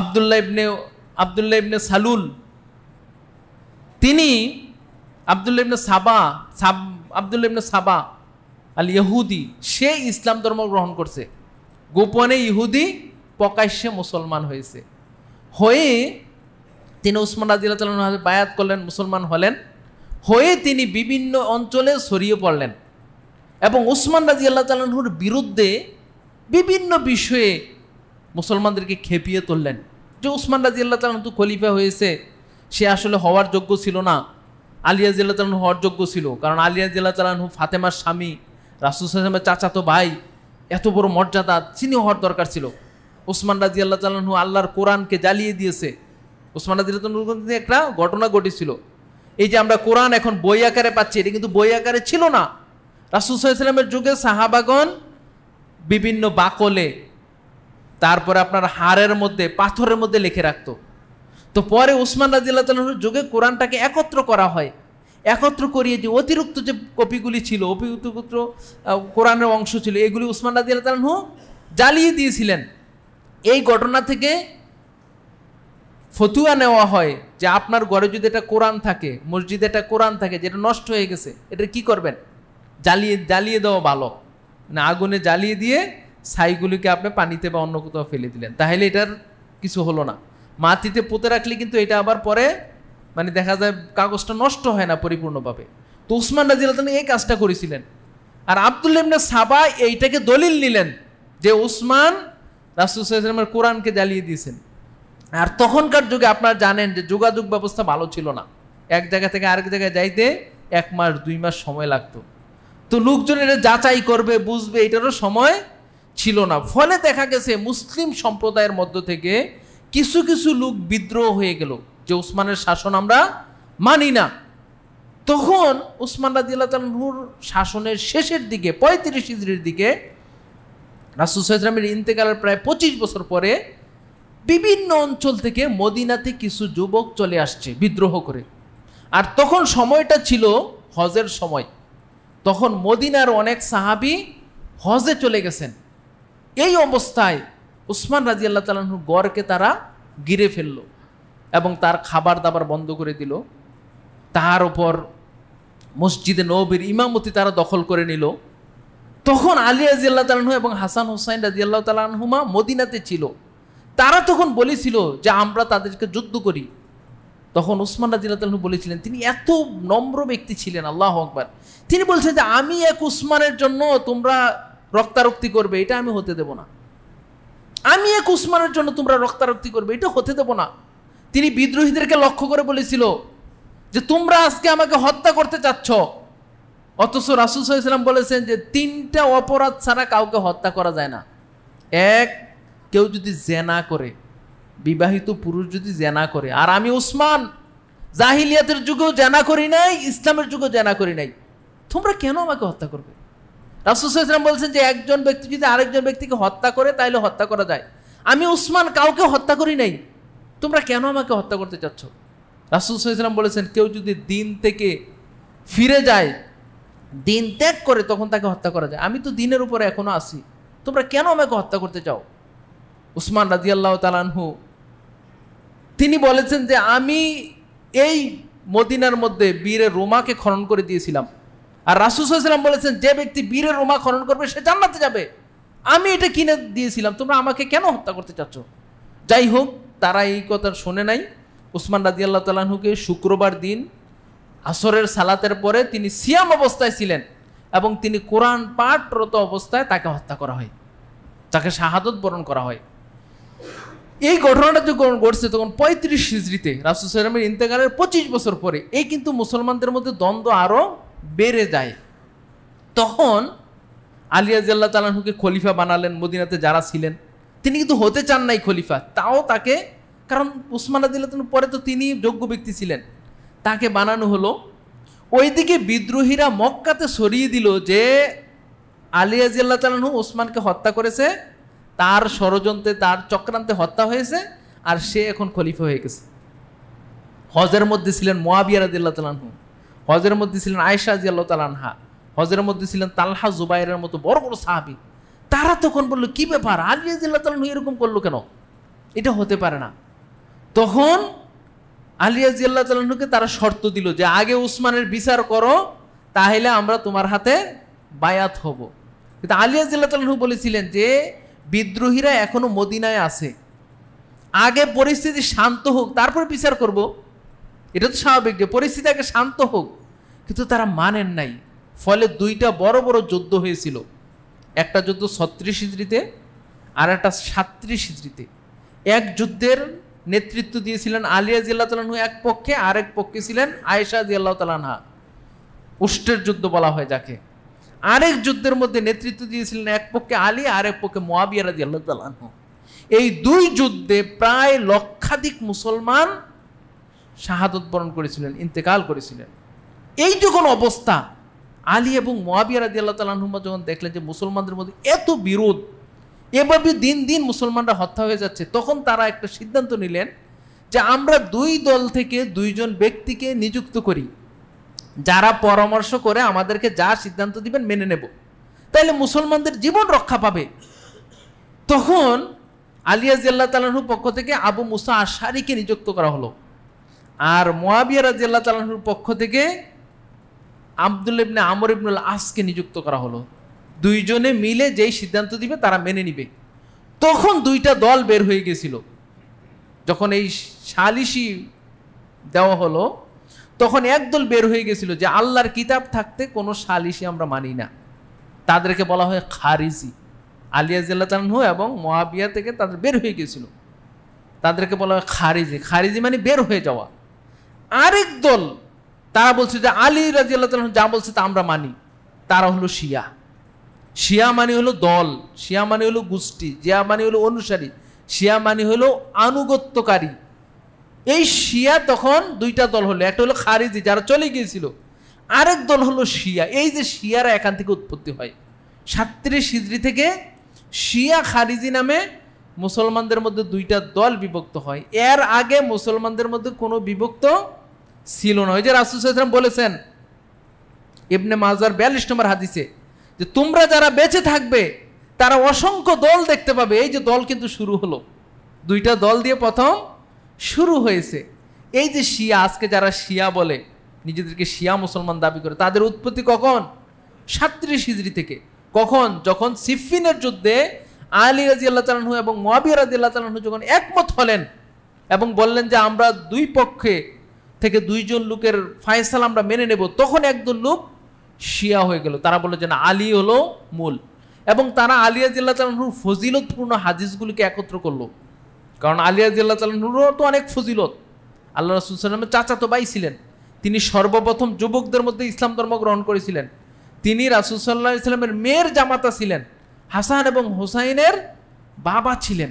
আবদুল্লা ইবনে আবদুল্লা ইবনে সালুল তিনি আবদুল্লা ইবনে সাবা সাব আবদুল্লা ইবনে সাবা আল ইহুদি সে ইসলাম ধর্ম গ্রহণ করছে গোপনে ইহুদি প্রকাশ্যে মুসলমান হয়েছে হয়ে তিনি উসমান রাজিল্লাহ বায়াত করলেন মুসলমান হলেন হয়ে তিনি বিভিন্ন অঞ্চলে ছড়িয়ে পড়লেন এবং উসমান রাজি আল্লাহ তালুর বিরুদ্ধে বিভিন্ন বিষয়ে মুসলমানদেরকে খেপিয়ে তুললেন যে উসমান রাজি আল্লাহ তালন তো খলিফা হয়েছে সে আসলে হওয়ার যোগ্য ছিল না আলিয়া জিল্লা তালন হওয়ার যোগ্য ছিল কারণ আলিয়া জিল্লা হু ফাতেমার স্বামী রাসুল চাচাতো ভাই এত বড় মর্যাদা চিনি হওয়ার দরকার ছিল ওসমান রাজি আল্লাহ হু আল্লাহর কোরআনকে জ্বালিয়ে দিয়েছে ওসমান রাজি আল্লাহ একটা ঘটনা ঘটেছিল এই যে আমরা কোরআন এখন বই আকারে পাচ্ছি এটা কিন্তু বই আকারে ছিল না রাসুল সাল্লামের যুগে সাহাবাগন বিভিন্ন বাকলে তারপরে আপনার হাড়ের মধ্যে পাথরের মধ্যে লিখে রাখতো তো পরে উসমান তাল যুগে কোরআনটাকে একত্র করা হয় একত্র করিয়ে যে অতিরিক্ত যে কপিগুলি ছিল অতিরিক্ত কোরআনের অংশ ছিল এগুলি উসমান রাজিল্লাহ জ্বালিয়ে দিয়েছিলেন এই ঘটনা থেকে ফতুয়া নেওয়া হয় যে আপনার ঘরে যদি এটা কোরআন থাকে মসজিদে এটা কোরআন থাকে যেটা নষ্ট হয়ে গেছে এটা কি করবেন জ্বালিয়ে জ্বালিয়ে দেওয়া ভালো মানে আগুনে জ্বালিয়ে দিয়ে ছাইগুলিকে আপনি পানিতে বা অন্য কোথাও ফেলে দিলেন তাহলে এটার কিছু হলো না মাটিতে পুঁতে রাখলে কিন্তু এটা আবার পরে মানে দেখা যায় কাগজটা নষ্ট হয় না পরিপূর্ণভাবে তো উসমান রাজিলাতন এই কাজটা করেছিলেন আর আবদুল্লা ইমনে সাবা এইটাকে দলিল নিলেন যে উসমান রাসুল সাল্লামের কোরআনকে জ্বালিয়ে দিয়েছেন আর তখনকার যুগে আপনারা জানেন যে যোগাযোগ ব্যবস্থা ভালো ছিল না এক জায়গা থেকে আরেক জায়গায় যাইতে এক মাস দুই মাস সময় লাগতো তো লোকজন এটা যাচাই করবে বুঝবে এটারও সময় ছিল না ফলে দেখা গেছে মুসলিম সম্প্রদায়ের মধ্য থেকে কিছু কিছু লোক বিদ্রোহ হয়ে গেল যে উসমানের শাসন আমরা মানি না তখন উসমান রাজিল্লাহুর শাসনের শেষের দিকে পঁয়ত্রিশ ইজরির দিকে রাসুল ইসলামের ইন্তেকালের প্রায় পঁচিশ বছর পরে বিভিন্ন অঞ্চল থেকে মদিনাতে কিছু যুবক চলে আসছে বিদ্রোহ করে আর তখন সময়টা ছিল হজের সময় তখন মদিনার অনেক সাহাবি হজে চলে গেছেন এই অবস্থায় উসমান রাজি আল্লাহ তালাহুর গড়কে তারা গিরে ফেললো এবং তার খাবার দাবার বন্ধ করে দিল তার ওপর মসজিদে নবীর ইমামতি তারা দখল করে নিল তখন আলী আল্লাহ তালাহু এবং হাসান হুসাইন রাজিয়াল্লাহ তালাহুমা মদিনাতে ছিল তারা তখন বলেছিল যে আমরা তাদেরকে যুদ্ধ করি তখন উসমান রাজিল্লাহ বলেছিলেন তিনি এত নম্র ব্যক্তি ছিলেন আল্লাহ আকবার তিনি বলছেন যে আমি এক উসমানের জন্য তোমরা রক্তারক্তি করবে এটা আমি হতে দেব না আমি এক উসমানের জন্য তোমরা রক্তারক্তি করবে এটা হতে দেব না তিনি বিদ্রোহীদেরকে লক্ষ্য করে বলেছিল যে তোমরা আজকে আমাকে হত্যা করতে চাচ্ছ অথচ রাসুল সাল্লাম বলেছেন যে তিনটা অপরাধ ছাড়া কাউকে হত্যা করা যায় না এক কেউ যদি জেনা করে বিবাহিত পুরুষ যদি জেনা করে আর আমি উসমান জাহিলিয়াতের যুগেও জেনা করি নাই ইসলামের যুগেও জেনা করি নাই তোমরা কেন আমাকে হত্যা করবে ইসলাম বলছেন যে একজন ব্যক্তি যদি আরেকজন ব্যক্তিকে হত্যা করে তাহলে হত্যা করা যায় আমি উসমান কাউকে হত্যা করি নাই তোমরা কেন আমাকে হত্যা করতে চাচ্ছ রাসুসাল্লাম বলেছেন কেউ যদি দিন থেকে ফিরে যায় দিন ত্যাগ করে তখন তাকে হত্যা করা যায় আমি তো দিনের উপরে এখনো আসি তোমরা কেন আমাকে হত্যা করতে চাও উসমান রাজিয়াল্লাহ তালানহু তিনি বলেছেন যে আমি এই মদিনার মধ্যে বীরের রোমাকে খনন করে দিয়েছিলাম আর রাসুসাল্লাম বলেছেন যে ব্যক্তি বীরে রোমা খনন করবে সে জান্নাতে যাবে আমি এটা কিনে দিয়েছিলাম তোমরা আমাকে কেন হত্যা করতে চাচ্ছ যাই হোক তারা এই কথা শোনে নাই উসমান রাজিয়াল্লাহ তালানহুকে শুক্রবার দিন আসরের সালাতের পরে তিনি সিয়াম অবস্থায় ছিলেন এবং তিনি কোরআন পাঠরত অবস্থায় তাকে হত্যা করা হয় তাকে শাহাদত বরণ করা হয় এই ঘটনাটা যখন ঘটছে তখন পঁয়ত্রিশ হিজড়িতে রাসুল সাল্লামের ইন্তেকালের পঁচিশ বছর পরে এই কিন্তু মুসলমানদের মধ্যে দ্বন্দ্ব আরও বেড়ে যায় তখন আলিয়াজাল্লাহ তালাহুকে খলিফা বানালেন মদিনাতে যারা ছিলেন তিনি কিন্তু হতে চান নাই খলিফা তাও তাকে কারণ উসমান আদিল্লাহ পরে তো তিনি যোগ্য ব্যক্তি ছিলেন তাকে বানানো হলো ওইদিকে বিদ্রোহীরা মক্কাতে সরিয়ে দিল যে আলিয়াজিয়াল্লাহ তালানহু ওসমানকে হত্যা করেছে তার ষড়যন্ত্রে তার চক্রান্তে হত্যা হয়েছে আর সে এখন খলিফা হয়ে গেছে হজের মধ্যে ছিলেন মোয়াবিয়া রাজি আল্লাহ তালানহু হজের মধ্যে ছিলেন আয়েশা রাজি আল্লাহ তালানহা হজের মধ্যে ছিলেন তালহা জুবাইরের মতো বড় বড় সাহাবি তারা তখন বললো কি ব্যাপার আলী রাজি আল্লাহ তালানহু এরকম করলো কেন এটা হতে পারে না তখন আলী রাজি আল্লাহ তালানহুকে তারা শর্ত দিল যে আগে উসমানের বিচার করো তাহলে আমরা তোমার হাতে বায়াত হব কিন্তু আলিয়া জিল্লা তালানহু বলেছিলেন যে বিদ্রোহীরা এখনও মদিনায় আছে আগে পরিস্থিতি শান্ত হোক তারপর বিচার করব এটা তো স্বাভাবিক যে পরিস্থিতি আগে শান্ত হোক কিন্তু তারা মানেন নাই ফলে দুইটা বড় বড় যুদ্ধ হয়েছিল একটা যুদ্ধ ছত্রিশ হিজড়িতে আর একটা সাত্রিশ হিজড়িতে এক যুদ্ধের নেতৃত্ব দিয়েছিলেন আলিয়া জিয়া তালানহু এক পক্ষে আরেক পক্ষে ছিলেন আয়েশা জিয়াল্লাহ তালানহা উষ্টের যুদ্ধ বলা হয় যাকে আরেক যুদ্ধের মধ্যে নেতৃত্ব দিয়েছিলেন এক পক্ষে আলী আরেক পক্ষে আদি আল্লাহ এই দুই যুদ্ধে প্রায় লক্ষাধিক মুসলমান শাহাদত বরণ করেছিলেন ইন্তেকাল করেছিলেন এই যখন অবস্থা আলী এবং মোয়াবিয়া রাজি আল্লাহ তালাহুমা যখন দেখলেন যে মুসলমানদের মধ্যে এত বিরোধ এভাবে দিন দিন মুসলমানরা হত্যা হয়ে যাচ্ছে তখন তারা একটা সিদ্ধান্ত নিলেন যে আমরা দুই দল থেকে দুইজন ব্যক্তিকে নিযুক্ত করি যারা পরামর্শ করে আমাদেরকে যা সিদ্ধান্ত দিবেন মেনে নেব তাইলে মুসলমানদের জীবন রক্ষা পাবে তখন আলিয়া আল্লাহ তালাহুর পক্ষ থেকে আবু মুসা আশারিকে নিযুক্ত করা হলো আর মোয়াবিয়া রাজি তালাহুর পক্ষ থেকে আবদুল ইবনে আমর ইবনুল আসকে নিযুক্ত করা হলো দুইজনে মিলে যেই সিদ্ধান্ত দিবে তারা মেনে নিবে তখন দুইটা দল বের হয়ে গেছিল যখন এই সালিশি দেওয়া হলো তখন একদল বের হয়ে গেছিল যে আল্লাহর কিতাব থাকতে কোনো সালিশি আমরা মানি না তাদেরকে বলা হয় খারিজি আলিয়া আলিয়াজু এবং মহাবিয়া থেকে তাদের বের হয়ে গেছিল তাদেরকে বলা হয় খারিজি খারিজি মানে বের হয়ে যাওয়া আরেক দল তারা বলছে যে আলী আল্লাহ যা বলছে তা আমরা মানি তারা হলো শিয়া শিয়া মানে হলো দল শিয়া মানে হলো গোষ্ঠী জিয়া মানে হলো অনুসারী শিয়া মানে হলো আনুগত্যকারী এই শিয়া তখন দুইটা দল হলো একটা হলো খারিজি যারা চলে গিয়েছিল আরেক দল হলো শিয়া এই যে শিয়ারা এখান থেকে উৎপত্তি হয় সাতত্রিশ হিজড়ি থেকে শিয়া খারিজি নামে মুসলমানদের মধ্যে দুইটা দল বিভক্ত হয় এর আগে মুসলমানদের মধ্যে কোনো বিভক্ত ছিল না ওই যে রাসুসাম বলেছেন ইবনে মাজার বিয়াল্লিশ নম্বর হাদিসে যে তোমরা যারা বেঁচে থাকবে তারা অসংখ্য দল দেখতে পাবে এই যে দল কিন্তু শুরু হলো দুইটা দল দিয়ে প্রথম শুরু হয়েছে এই যে শিয়া আজকে যারা শিয়া বলে নিজেদেরকে শিয়া মুসলমান দাবি করে তাদের উৎপত্তি কখন সাত্রিশ হিজড়ি থেকে কখন যখন সিফিনের যুদ্ধে আলী রাজি আল্লাহ তালু এবং মোয়াবিয়া রাজি আল্লাহ তালু যখন একমত হলেন এবং বললেন যে আমরা দুই পক্ষে থেকে দুইজন লোকের ফায়সাল আমরা মেনে নেব তখন একদল লোক শিয়া হয়ে গেল তারা বললো যে না আলী হলো মূল এবং তারা আলিয়া জিল্লা তালাহুর ফজিলতপূর্ণ হাদিসগুলিকে একত্র করলো কারণ আলিয়া জিল্লা তালানুরও তো অনেক ফজিলত আল্লাহ রসুল সাল্লামের তো বাই ছিলেন তিনি সর্বপ্রথম যুবকদের মধ্যে ইসলাম ধর্ম গ্রহণ করেছিলেন তিনি রাসুল সাল্লাহ ইসলামের মেয়ের জামাতা ছিলেন হাসান এবং হুসাইনের বাবা ছিলেন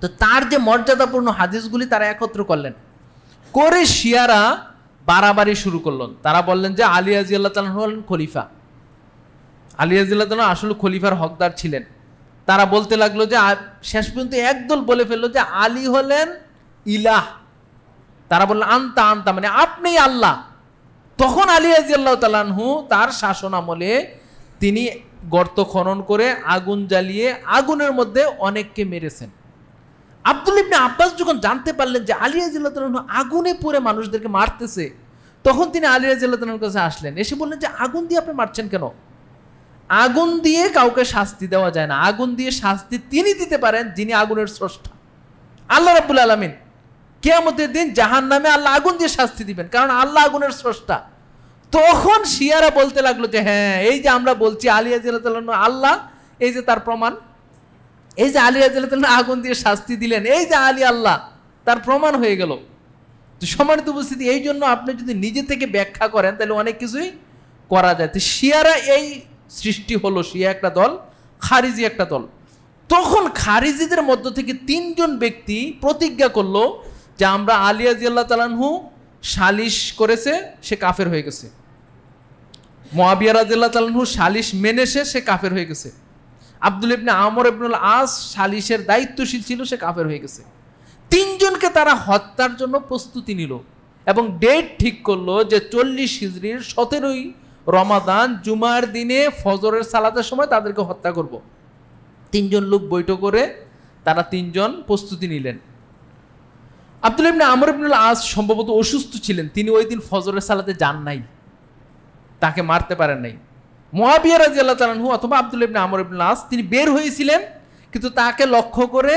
তো তার যে মর্যাদাপূর্ণ হাদিসগুলি তারা একত্র করলেন করে শিয়ারা বাড়াবাড়ি শুরু করলেন তারা বললেন যে আলী আল্লাহ তালন হলেন খলিফা আলী আজিল্লাহ তালন আসলে খলিফার হকদার ছিলেন তারা বলতে লাগলো যে শেষ পর্যন্ত একদল বলে ফেললো যে আলী হলেন ইলাহ তারা বললেন আন্তা আন্তা মানে আপনি আল্লাহ তখন আলী আল্লাহ তালানহু তার শাসন আমলে তিনি গর্ত খনন করে আগুন জ্বালিয়ে আগুনের মধ্যে অনেককে মেরেছেন আব্দুল ইবনে আব্বাস যখন জানতে পারলেন যে আলী রাজিল্লাহ আগুনে পুড়ে মানুষদেরকে মারতেছে তখন তিনি আলী রাজিল্লাহ কাছে আসলেন এসে বললেন যে আগুন দিয়ে আপনি মারছেন কেন আগুন দিয়ে কাউকে শাস্তি দেওয়া যায় না আগুন দিয়ে শাস্তি তিনি দিতে পারেন যিনি আগুনের স্রষ্টা আল্লাহ রাবুল আলমিন কেয়ামতের দিন জাহান নামে আল্লাহ আগুন দিয়ে শাস্তি দিবেন কারণ আল্লাহ আগুনের স্রষ্টা তখন শিয়ারা বলতে লাগলো যে হ্যাঁ এই যে আমরা বলছি আলিয়া জিল্লা আল্লাহ এই যে তার প্রমাণ এই যে আলী রাজিল্লা আগুন দিয়ে শাস্তি দিলেন এই যে আলী আল্লাহ তার প্রমাণ হয়ে গেল তো সমানিত উপস্থিতি এই জন্য আপনি যদি নিজে থেকে ব্যাখ্যা করেন তাহলে অনেক কিছুই করা যায় তো শিয়ারা এই সৃষ্টি হলো শিয়া একটা দল খারিজি একটা দল তখন খারিজিদের মধ্য থেকে তিনজন ব্যক্তি প্রতিজ্ঞা করলো যে আমরা আলিয়া জিয়াল্লাহ তালানহু সালিশ করেছে সে কাফের হয়ে গেছে মহাবিয়া রাজিল্লাহ তালানহু সালিশ মেনেছে সে কাফের হয়ে গেছে আব্দুল ইবনে আমর ইবনুল আস সালিশের দায়িত্বশীল ছিল সে কাফের হয়ে গেছে তিনজনকে তারা হত্যার জন্য প্রস্তুতি নিল এবং ডেট ঠিক করলো যে চল্লিশ হিজড়ির সতেরোই রমাদান জুমার দিনে ফজরের সালাদের সময় তাদেরকে হত্যা করব। তিনজন লোক বৈঠক করে তারা তিনজন প্রস্তুতি নিলেন আব্দুল ইবনে আমর ইবনুল আজ সম্ভবত অসুস্থ ছিলেন তিনি ওই দিন ফজরের সালাতে যান নাই তাকে মারতে পারেন নাই মহাবিয়া রাজি আল্লাহ তালানহু অথবা আব্দুল ইবনে আমর ইবনুল আজ তিনি বের হয়েছিলেন কিন্তু তাকে লক্ষ্য করে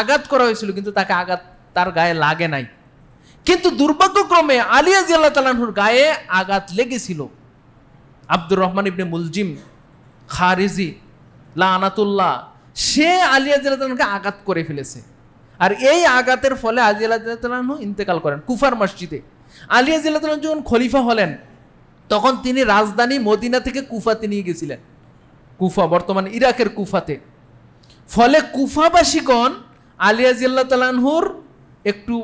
আঘাত করা হয়েছিল কিন্তু তাকে আঘাত তার গায়ে লাগে নাই কিন্তু দুর্ভাগ্যক্রমে আলিয়া জিয়াল্লাহ তালানহুর গায়ে আঘাত লেগেছিল আব্দুর রহমান ইবনে মুলজিম খারিজি লানাতুল্লাহ সে আলী আজালামকে আঘাত করে ফেলেছে আর এই আঘাতের ফলে আলী আল্লাহ ইন্তেকাল করেন কুফার মসজিদে আলী আজালাম যখন খলিফা হলেন তখন তিনি রাজধানী মদিনা থেকে কুফাতে নিয়ে গেছিলেন কুফা বর্তমান ইরাকের কুফাতে ফলে কুফাবাসীগণ আলিয়া জিল্লা তালানহুর একটু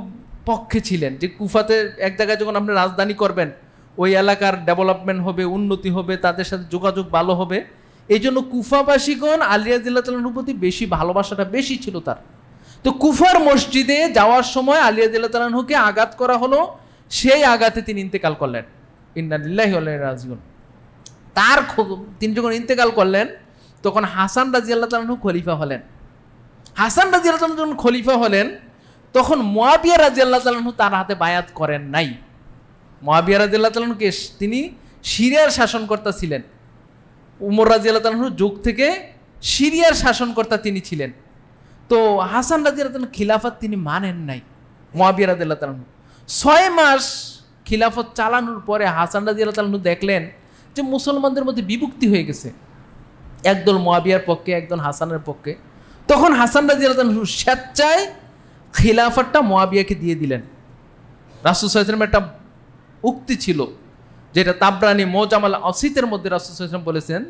পক্ষে ছিলেন যে কুফাতে এক জায়গায় যখন আপনি রাজধানী করবেন ওই এলাকার ডেভেলপমেন্ট হবে উন্নতি হবে তাদের সাথে যোগাযোগ ভালো হবে এই জন্য কুফাবাসীগণ আলিয়া জিল্লাতালার প্রতি বেশি ভালোবাসাটা বেশি ছিল তার তো কুফার মসজিদে যাওয়ার সময় আলিয়া জিল্লাতালাহুকে আঘাত করা হলো সেই আঘাতে তিনি ইন্তেকাল করলেন ইন্নালিল্লাহি রাজগুন তার তিনি যখন ইন্তেকাল করলেন তখন হাসান রাজি আল্লাহ খলিফা হলেন হাসান রাজি আল্লাহ যখন খলিফা হলেন তখন মোয়াবিয়া রাজি আল্লাহ তার হাতে বায়াত করেন নাই মহাবিয়া রাজিয়াল্লাহ তালকে তিনি সিরিয়ার শাসনকর্তা ছিলেন উমর রাজিয়াল্লাহ তালুর যুগ থেকে সিরিয়ার শাসনকর্তা তিনি ছিলেন তো হাসান রাজি তালন খিলাফত তিনি মানেন নাই মহাবিয়া আল্লাহ তালু ছয় মাস খিলাফত চালানোর পরে হাসান রাজিয়াল্লাহ তালু দেখলেন যে মুসলমানদের মধ্যে বিভক্তি হয়ে গেছে একদল মহাবিয়ার পক্ষে একদল হাসানের পক্ষে তখন হাসান রাজি আল্লাহ স্বেচ্ছায় খিলাফতটা মহাবিয়াকে দিয়ে দিলেন রাসুল সাহেব একটা উক্তি ছিল যেটা তাবরানি মোজামাল অসিতের মধ্যে রাসুসাম বলেছেন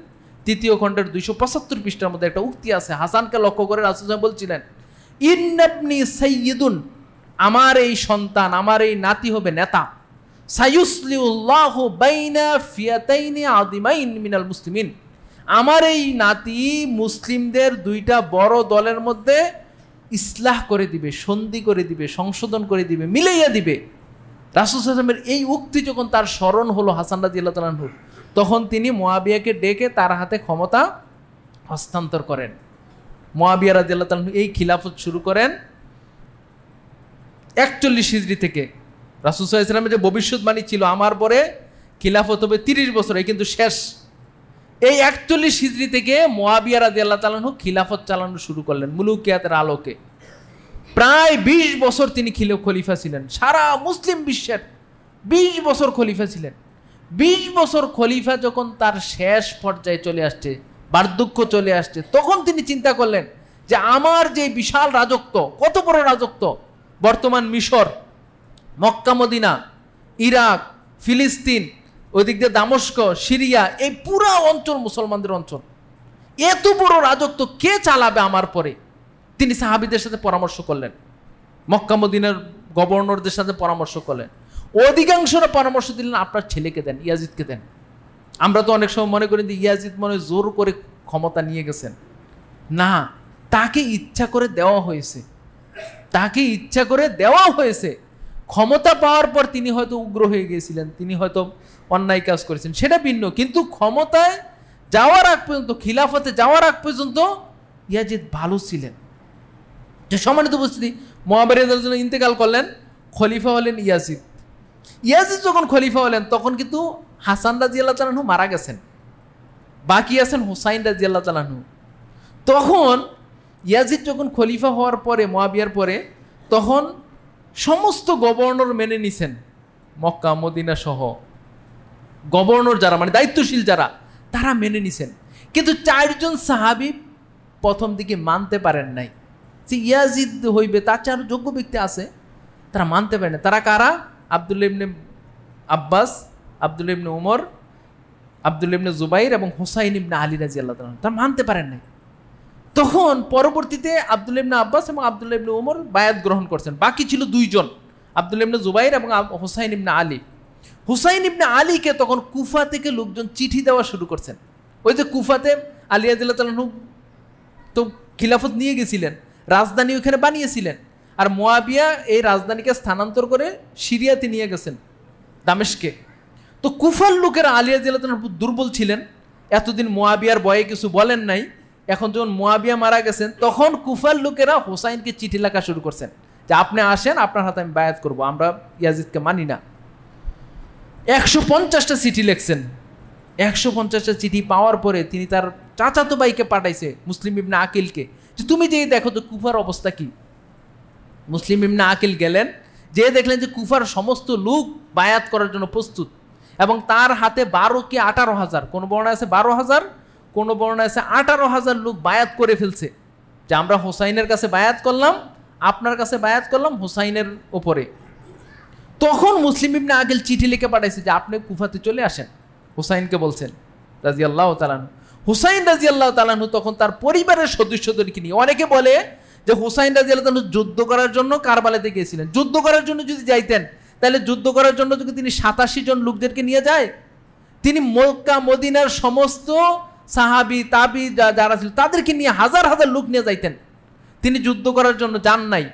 তৃতীয় খণ্ডের দুইশো পঁচাত্তর পৃষ্ঠার মধ্যে একটা উক্তি আছে হাসানকে লক্ষ্য করে রাসুসাম বলছিলেন ইন্নাবনি সৈয়দুন আমার এই সন্তান আমার এই নাতি হবে নেতা সাইয়ুসলিউল্লাহ বাইনা ফিয়াতাইনি আদিমাইন মিনাল মুসলিমিন আমার এই নাতি মুসলিমদের দুইটা বড় দলের মধ্যে ইসলাহ করে দিবে সন্ধি করে দিবে সংশোধন করে দিবে মিলাইয়া দিবে রাসুসামের এই উক্তি যখন তার স্মরণ হলো হাসান রাজি আল্লাহ তখন তিনি মোয়াবিয়াকে ডেকে তার হাতে ক্ষমতা হস্তান্তর করেন মোয়াবিয়া রাজি আল্লাহ এই খিলাফত শুরু করেন একচল্লিশ হিজড়ি থেকে রাসুসাহ ইসলামের যে ভবিষ্যৎবাণী ছিল আমার পরে খিলাফত হবে তিরিশ বছরে কিন্তু শেষ এই একচল্লিশ হিজড়ি থেকে মোয়াবিয়া রাজি আল্লাহ খিলাফত চালানো শুরু করলেন মুলুকিয়াতের আলোকে প্রায় ২০ বছর তিনি খিলে খলিফা ছিলেন সারা মুসলিম বিশ্বের ২০ বছর খলিফা ছিলেন ২০ বছর খলিফা যখন তার শেষ পর্যায়ে চলে আসছে বার্ধক্য চলে আসছে তখন তিনি চিন্তা করলেন যে আমার যে বিশাল রাজত্ব কত বড় রাজত্ব বর্তমান মিশর মক্কামদিনা ইরাক ফিলিস্তিন ওদিক দিয়ে দামস্ক সিরিয়া এই পুরা অঞ্চল মুসলমানদের অঞ্চল এত বড় রাজত্ব কে চালাবে আমার পরে তিনি সাহাবিদের সাথে পরামর্শ করলেন মক্কামুদ্দিনের গভর্নরদের সাথে পরামর্শ করলেন অধিকাংশরা পরামর্শ দিলেন আপনার ছেলেকে দেন ইয়াজিদকে দেন আমরা তো অনেক সময় মনে করি যে ইয়াজিদ মনে জোর করে ক্ষমতা নিয়ে গেছেন না তাকে ইচ্ছা করে দেওয়া হয়েছে তাকে ইচ্ছা করে দেওয়া হয়েছে ক্ষমতা পাওয়ার পর তিনি হয়তো উগ্র হয়ে গিয়েছিলেন তিনি হয়তো অন্যায় কাজ করেছেন সেটা ভিন্ন কিন্তু ক্ষমতায় যাওয়ার আগ পর্যন্ত খিলাফতে যাওয়ার আগ পর্যন্ত ইয়াজিদ ভালো ছিলেন যে সম্মানিত উপস্থিতি মোহাম্মদ যখন ইন্তেকাল করলেন খলিফা হলেন ইয়াসিদ ইয়াসিদ যখন খলিফা হলেন তখন কিন্তু হাসান রাজি আল্লাহ তালাহু মারা গেছেন বাকি আছেন হুসাইন রাজি আল্লাহ তখন ইয়াজিদ যখন খলিফা হওয়ার পরে মোয়াবিয়ার পরে তখন সমস্ত গভর্নর মেনে নিছেন মক্কা মদিনা সহ গভর্নর যারা মানে দায়িত্বশীল যারা তারা মেনে নিছেন কিন্তু চারজন সাহাবি প্রথম দিকে মানতে পারেন নাই যে ইয়াজিদ হইবে তার চেয়ে আরও যোগ্য ব্যক্তি আছে তারা মানতে পারে না তারা কারা আবদুল্লা ইবনে আব্বাস আবদুল্লা ইবনে উমর আবদুল্লা ইবনে জুবাইর এবং হুসাইন ইবনে আলী রাজি আল্লাহ তারা মানতে পারেন নাই তখন পরবর্তীতে আবদুল্লা ইবনে আব্বাস এবং আবদুল্লা ইবনে উমর বায়াত গ্রহণ করছেন বাকি ছিল দুইজন আবদুল্লা ইবনে জুবাইর এবং হোসাইন ইবনে আলী হুসাইন ইবনে আলীকে তখন কুফা থেকে লোকজন চিঠি দেওয়া শুরু করছেন ওই যে কুফাতে আলী তো খিলাফত নিয়ে গেছিলেন রাজধানী ওখানে বানিয়েছিলেন আর মোয়াবিয়া এই রাজধানীকে স্থানান্তর করে সিরিয়াতে নিয়ে গেছেন দামেশকে তো কুফার লোকেরা আলিয়া জেলাতন দুর্বল ছিলেন এতদিন মোয়াবিয়ার বয়ে কিছু বলেন নাই এখন যখন মোয়াবিয়া মারা গেছেন তখন কুফার লোকেরা হোসাইনকে চিঠি লেখা শুরু করছেন যে আপনি আসেন আপনার হাতে আমি বায়াত করব আমরা ইয়াজিদকে মানি না একশো পঞ্চাশটা চিঠি লিখছেন একশো পঞ্চাশটা চিঠি পাওয়ার পরে তিনি তার চাচাতো বাইকে পাঠাইছে মুসলিম ইবনা আকিলকে যে তুমি যেই দেখো তো কুফার অবস্থা কি মুসলিম ইমনা আকিল গেলেন যে দেখলেন যে কুফার সমস্ত লোক বায়াত করার জন্য প্রস্তুত এবং তার হাতে বারো কি আঠারো হাজার কোনো বর্ণা আছে বারো হাজার কোনো বর্ণা আছে আঠারো হাজার লোক বায়াত করে ফেলছে যে আমরা হোসাইনের কাছে বায়াত করলাম আপনার কাছে বায়াত করলাম হোসাইনের ওপরে তখন মুসলিম ইমনা আকিল চিঠি লিখে পাঠাইছে যে আপনি কুফাতে চলে আসেন হোসাইনকে বলছেন রাজিয়াল্লাহ তালানু হুসাইন রাজি আল্লাহ তালাহু তখন তার পরিবারের সদস্যদেরকে নিয়ে অনেকে বলে যে হুসাইন রাজি আল্লাহ তালু যুদ্ধ করার জন্য কারবালাতে গিয়েছিলেন যুদ্ধ করার জন্য যদি যাইতেন তাহলে যুদ্ধ করার জন্য যদি তিনি সাতাশি জন লোকদেরকে নিয়ে যায় তিনি মক্কা মদিনার সমস্ত সাহাবি তাবি যারা ছিল তাদেরকে নিয়ে হাজার হাজার লোক নিয়ে যাইতেন তিনি যুদ্ধ করার জন্য যান নাই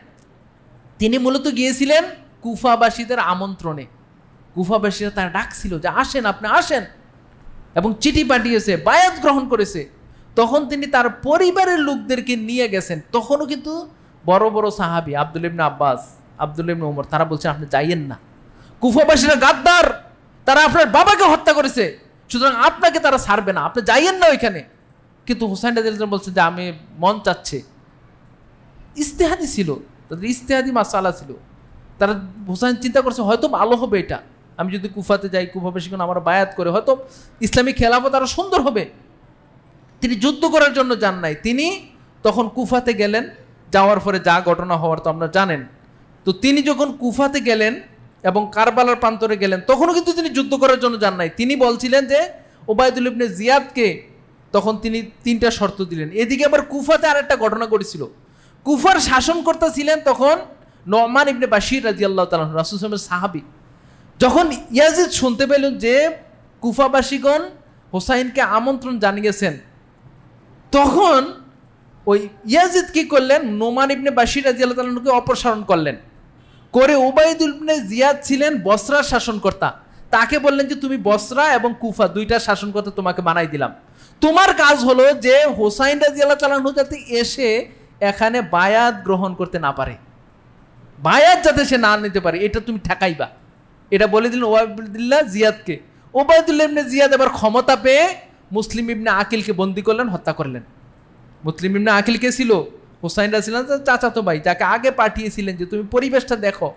তিনি মূলত গিয়েছিলেন কুফাবাসীদের আমন্ত্রণে কুফাবাসীরা তারা ডাকছিল যে আসেন আপনি আসেন এবং চিঠি পাঠিয়েছে বায়াত গ্রহণ করেছে তখন তিনি তার পরিবারের লোকদেরকে নিয়ে গেছেন তখনও কিন্তু বড় বড় সাহাবি আব্দুল ইবনা আব্বাস আব্দুল ইবনা উমর তারা বলছেন আপনি যাইয়েন না কুফাবাসীরা গাদ্দার তারা আপনার বাবাকে হত্যা করেছে সুতরাং আপনাকে তারা ছাড়বে না আপনি যাইয়েন না ওইখানে কিন্তু হুসাইন রাজিয়াল বলছে যে আমি মন চাচ্ছে ইস্তেহাদি ছিল তাদের ইস্তেহাদি মাসালা ছিল তারা হুসাইন চিন্তা করছে হয়তো ভালো হবে এটা আমি যদি কুফাতে যাই কুফা বেশিক্ষণ আমার বায়াত করে হয়তো ইসলামী খেলাফত আরও সুন্দর হবে তিনি যুদ্ধ করার জন্য যান নাই তিনি তখন কুফাতে গেলেন যাওয়ার পরে যা ঘটনা হওয়ার তো আপনারা জানেন তো তিনি যখন কুফাতে গেলেন এবং কারবালার প্রান্তরে গেলেন তখনও কিন্তু তিনি যুদ্ধ করার জন্য যান নাই তিনি বলছিলেন যে ওবায়দুল ইবনে জিয়াদকে তখন তিনি তিনটা শর্ত দিলেন এদিকে আবার কুফাতে আর একটা ঘটনা ঘটেছিল কুফার শাসনকর্তা ছিলেন তখন নমান ইবনে বাসির রাজিয়াল্লাহ তালাহ রাসুসমের সাহাবি যখন ইয়াজিদ শুনতে পেলেন যে কুফাবাসীগণ হোসাইনকে আমন্ত্রণ জানিয়েছেন তখন ওই ইয়াজিদ কি করলেন নোমান ইবনে বাসির রাজিয়ালকে অপসারণ করলেন করে ওবায়দুল ইবনে জিয়াদ ছিলেন বসরার শাসনকর্তা তাকে বললেন যে তুমি বসরা এবং কুফা দুইটা শাসনকর্তা তোমাকে বানাই দিলাম তোমার কাজ হলো যে হোসাইন রাজিয়াল তালাহু যাতে এসে এখানে বায়াত গ্রহণ করতে না পারে বায়াত যাতে সে না নিতে পারে এটা তুমি ঠেকাইবা এটা বলে দিলেন ওবায়দুল্লাহ জিয়াদকে ওবায়দুল্লাহ ইবনে জিয়াদ এবার ক্ষমতা পেয়ে মুসলিম ইবনে আকিলকে বন্দি করলেন হত্যা করলেন মুসলিম ইবনে আকিলকে ছিল হোসাইনরা ছিলেন চাচাতো ভাই যাকে আগে পাঠিয়েছিলেন যে তুমি পরিবেশটা দেখো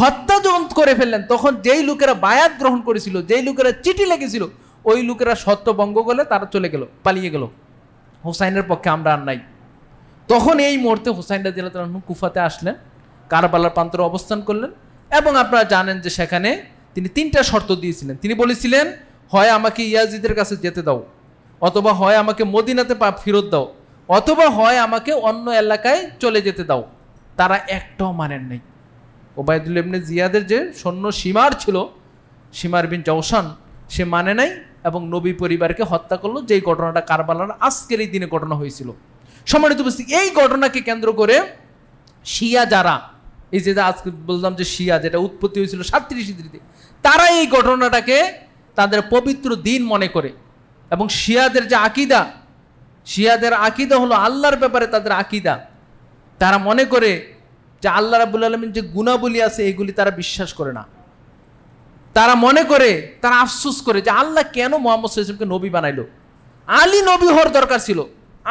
হত্যা যখন করে ফেললেন তখন যেই লোকেরা বায়াত গ্রহণ করেছিল যেই লোকেরা চিঠি লেগেছিল ওই লোকেরা সত্যভঙ্গ করলে তারা চলে গেল পালিয়ে গেল হোসাইনের পক্ষে আমরা আর নাই তখন এই মুহূর্তে হোসাইন রাজিয়াল কুফাতে আসলেন কারবালার প্রান্তরে অবস্থান করলেন এবং আপনারা জানেন যে সেখানে তিনি তিনটা শর্ত দিয়েছিলেন তিনি বলেছিলেন হয় আমাকে ইয়াজিদের কাছে যেতে দাও অথবা হয় আমাকে মদিনাতে পা ফেরত দাও অথবা হয় আমাকে অন্য এলাকায় চলে যেতে দাও তারা একটাও মানেন নাই ওবায়দুল ইবনে জিয়াদের যে সৈন্য সীমার ছিল সীমার বিন জওসান সে মানে নাই এবং নবী পরিবারকে হত্যা করলো যেই ঘটনাটা কারবালার আজকের এই দিনে ঘটনা হয়েছিল সম্মানিত উপস্থিত এই ঘটনাকে কেন্দ্র করে শিয়া যারা এই যে আজকে বললাম যে শিয়া যেটা উৎপত্তি হয়েছিল সাতত্রিশ ইদ্রিতে তারা এই ঘটনাটাকে তাদের পবিত্র দিন মনে করে এবং শিয়াদের যে আকিদা শিয়াদের আকিদা হলো আল্লাহর ব্যাপারে তাদের আকিদা তারা মনে করে যে আল্লাহ রাবুল আলমিন যে গুণাবলী আছে এগুলি তারা বিশ্বাস করে না তারা মনে করে তারা আফসুস করে যে আল্লাহ কেন মোহাম্মদ সাইসলামকে নবী বানাইলো আলী নবী হওয়ার দরকার ছিল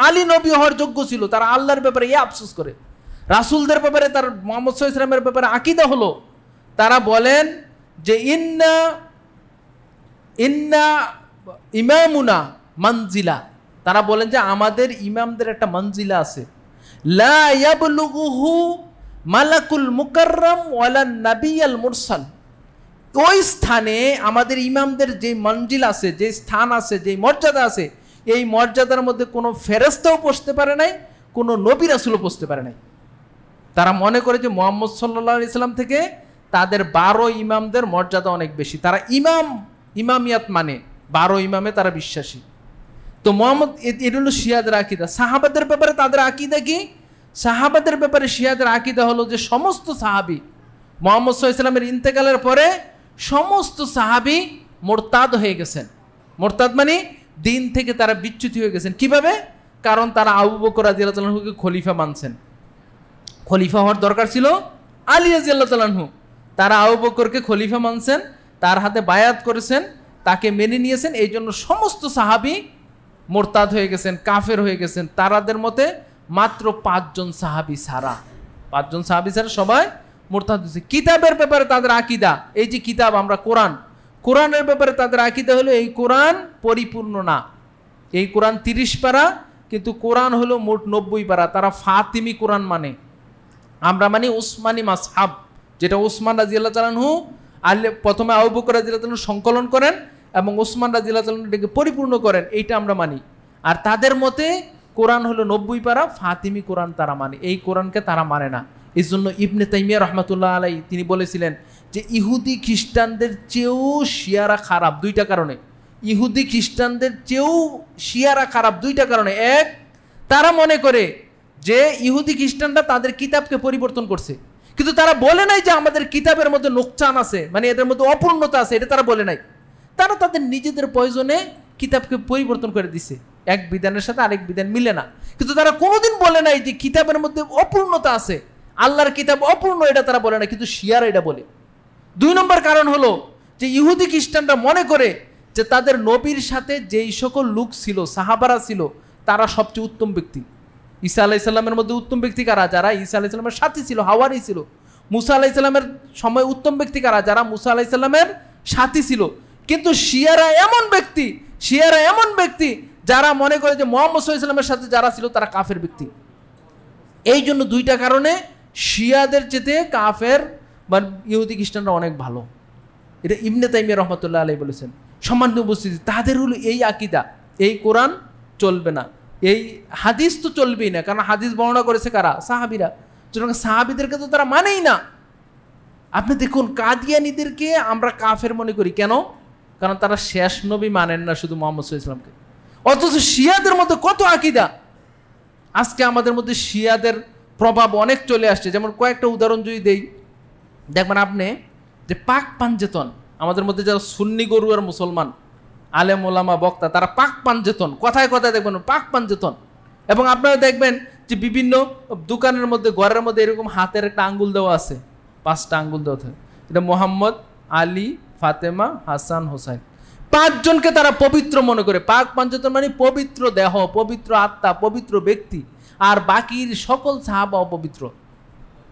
আলী নবী হওয়ার যোগ্য ছিল তারা আল্লাহর ব্যাপারে এ আফসুস করে রাসুলদের ব্যাপারে তার মোহাম্মদ ইসলামের ব্যাপারে আকিদা হলো তারা বলেন যে ইন্না ইন্না ইমামুনা মঞ্জিলা তারা বলেন যে আমাদের ইমামদের একটা মঞ্জিলা আছে মালাকুল মুকাররম ওয়ালা নবী আল মুরসাল ওই স্থানে আমাদের ইমামদের যে মঞ্জিল আছে যে স্থান আছে যে মর্যাদা আছে এই মর্যাদার মধ্যে কোনো ফেরস্তাও পৌঁছতে পারে নাই কোনো নবী রাসুলও পৌঁছতে পারে নাই তারা মনে করে যে মোহাম্মদ সাল্লা ইসলাম থেকে তাদের বারো ইমামদের মর্যাদা অনেক বেশি তারা ইমাম ইমামিয়াত মানে বারো ইমামে তারা বিশ্বাসী তো মোহাম্মদ এটা হলো শিয়াদের আকিদা সাহাবাদের ব্যাপারে তাদের আকিদা কি সাহাবাদের ব্যাপারে শিয়াদের আকিদা হলো যে সমস্ত সাহাবি মোহাম্মদ ইসলামের ইন্তেকালের পরে সমস্ত সাহাবি মোরতাদ হয়ে গেছেন মোরতাদ মানে দিন থেকে তারা বিচ্যুতি হয়ে গেছেন কিভাবে কারণ তারা আবু বকর রাজিয়ালকে খলিফা মানছেন খলিফা হওয়ার দরকার ছিল আলী রাজিয়াল্লাহু তারা আবু বকরকে খলিফা মানছেন তার হাতে বায়াত করেছেন তাকে মেনে নিয়েছেন এই জন্য সমস্ত সাহাবি মোরতাদ হয়ে গেছেন কাফের হয়ে গেছেন তারাদের মতে মাত্র পাঁচজন সাহাবি সারা পাঁচজন সাহাবি সারা সবাই মোরতাদ হয়েছে কিতাবের ব্যাপারে তাদের আকিদা এই যে কিতাব আমরা কোরআন কোরআনের ব্যাপারে তাদের আকিদা হলো এই কোরআন পরিপূর্ণ না এই কোরআন তিরিশ পারা কিন্তু কোরআন হলো মোট নব্বই পারা তারা ফাতিমি কোরআন মানে আমরা মানে উসমানি মাসহাব যেটা উসমান রাজিয়াল্লাহ হু আলে প্রথমে আউবুক রাজিল্লা তালানহু সংকলন করেন এবং উসমান রাজিল্লা তালানহু এটাকে পরিপূর্ণ করেন এইটা আমরা মানি আর তাদের মতে কোরআন হলো নব্বই পারা ফাতিমি কোরআন তারা মানে এই কোরআনকে তারা মানে না এই জন্য ইবনে তাইমিয়া রহমতুল্লাহ আলাই তিনি বলেছিলেন যে ইহুদি খ্রিস্টানদের চেয়েও শিয়ারা খারাপ দুইটা কারণে ইহুদি খ্রিস্টানদের চেয়েও শিয়ারা খারাপ দুইটা কারণে এক তারা মনে করে যে ইহুদি খ্রিস্টানরা তাদের কিতাবকে পরিবর্তন করছে কিন্তু তারা বলে নাই যে আমাদের কিতাবের মধ্যে নোকচান আছে মানে এদের মধ্যে অপূর্ণতা আছে এটা তারা বলে নাই তারা তাদের নিজেদের প্রয়োজনে কিতাবকে পরিবর্তন করে দিছে এক বিধানের সাথে আরেক বিধান মিলে না কিন্তু তারা কোনোদিন বলে নাই যে কিতাবের মধ্যে অপূর্ণতা আছে আল্লাহর কিতাব অপূর্ণ এটা তারা বলে না কিন্তু শিয়ার এটা বলে দুই নম্বর কারণ হলো যে ইহুদি খ্রিস্টানরা মনে করে যে তাদের নবীর সাথে যেই সকল লুক ছিল সাহাবারা ছিল তারা সবচেয়ে উত্তম ব্যক্তি ঈসা আলাহ ইসলামের মধ্যে উত্তম ব্যক্তি কারা যারা ঈসা আলাহ ইসলামের সাথী ছিল হাওয়ারই ছিল মুসা আলাহ ইসলামের সময় উত্তম ব্যক্তি কারা যারা মুসা আলাহ ইসলামের সাথী ছিল কিন্তু শিয়ারা এমন ব্যক্তি শিয়ারা এমন ব্যক্তি যারা মনে করে যে মোহাম্মদ ইসলামের সাথে যারা ছিল তারা কাফের ব্যক্তি এই জন্য দুইটা কারণে শিয়াদের চেতে কাফের বা ইহুদি খ্রিস্টানরা অনেক ভালো এটা ইমনে তাইমিয়া রহমতুল্লাহ আলাই বলেছেন সম্মান্য উপস্থিতি তাদের হলো এই আকিদা এই কোরআন চলবে না এই হাদিস তো চলবেই না কারণ হাদিস বর্ণনা করেছে কারা সাহাবিরা সুতরাং সাহাবিদেরকে তো তারা মানেই না আপনি দেখুন কাদিয়ানিদেরকে আমরা কাফের মনে করি কেন কারণ তারা শেষ নবী মানেন না শুধু মোহাম্মদ ইসলামকে অথচ শিয়াদের মধ্যে কত আকিদা আজকে আমাদের মধ্যে শিয়াদের প্রভাব অনেক চলে আসছে যেমন কয়েকটা উদাহরণ যদি দেই দেখবেন আপনি যে পাক পাঞ্জেতন আমাদের মধ্যে যারা সুন্নি গরু আর মুসলমান আলেম ওলামা বক্তা তারা পাক পান যেতন কথায় কথায় দেখবেন পাক পান যেতন এবং আপনারা দেখবেন যে বিভিন্ন দোকানের মধ্যে ঘরের মধ্যে এরকম হাতের একটা আঙ্গুল দেওয়া আছে পাঁচটা আঙ্গুল দেওয়া থাকে এটা মোহাম্মদ আলী ফাতেমা হাসান হোসাইন পাঁচজনকে তারা পবিত্র মনে করে পাক পাঞ্চতন মানে পবিত্র দেহ পবিত্র আত্মা পবিত্র ব্যক্তি আর বাকির সকল সাহাবা অপবিত্র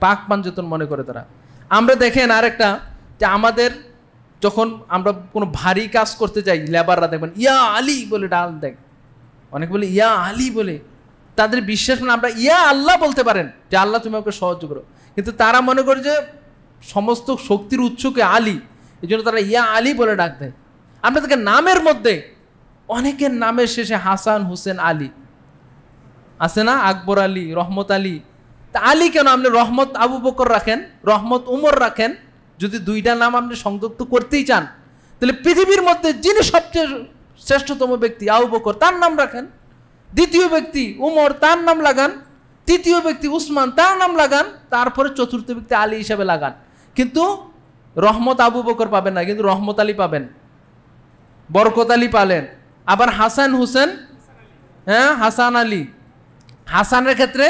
পাক পাঞ্চতন মনে করে তারা আমরা দেখেন আরেকটা যে আমাদের যখন আমরা কোনো ভারী কাজ করতে যাই লেবাররা দেখবেন ইয়া আলী বলে ডাল দেখ অনেক বলে ইয়া আলী বলে তাদের বিশ্বাস মানে আমরা ইয়া আল্লাহ বলতে পারেন যে আল্লাহ তুমি আমাকে সাহায্য করো কিন্তু তারা মনে করে যে সমস্ত শক্তির উৎসকে আলী এই জন্য তারা ইয়া আলী বলে ডাক দেয় আমরা তাকে নামের মধ্যে অনেকের নামের শেষে হাসান হোসেন আলী আছে না আকবর আলী রহমত আলী তা আলী কেন আপনি রহমত আবু বকর রাখেন রহমত উমর রাখেন যদি দুইটা নাম আপনি সংযুক্ত করতেই চান তাহলে পৃথিবীর মধ্যে যিনি সবচেয়ে শ্রেষ্ঠতম ব্যক্তি আউ বকর তার নাম রাখেন দ্বিতীয় ব্যক্তি উমর তার নাম লাগান তৃতীয় ব্যক্তি উসমান তার নাম লাগান তারপরে চতুর্থ ব্যক্তি আলী হিসাবে লাগান কিন্তু রহমত আবু বকর পাবেন না কিন্তু রহমত আলী পাবেন বরকত আলী পালেন আবার হাসান হুসেন হ্যাঁ হাসান আলী হাসানের ক্ষেত্রে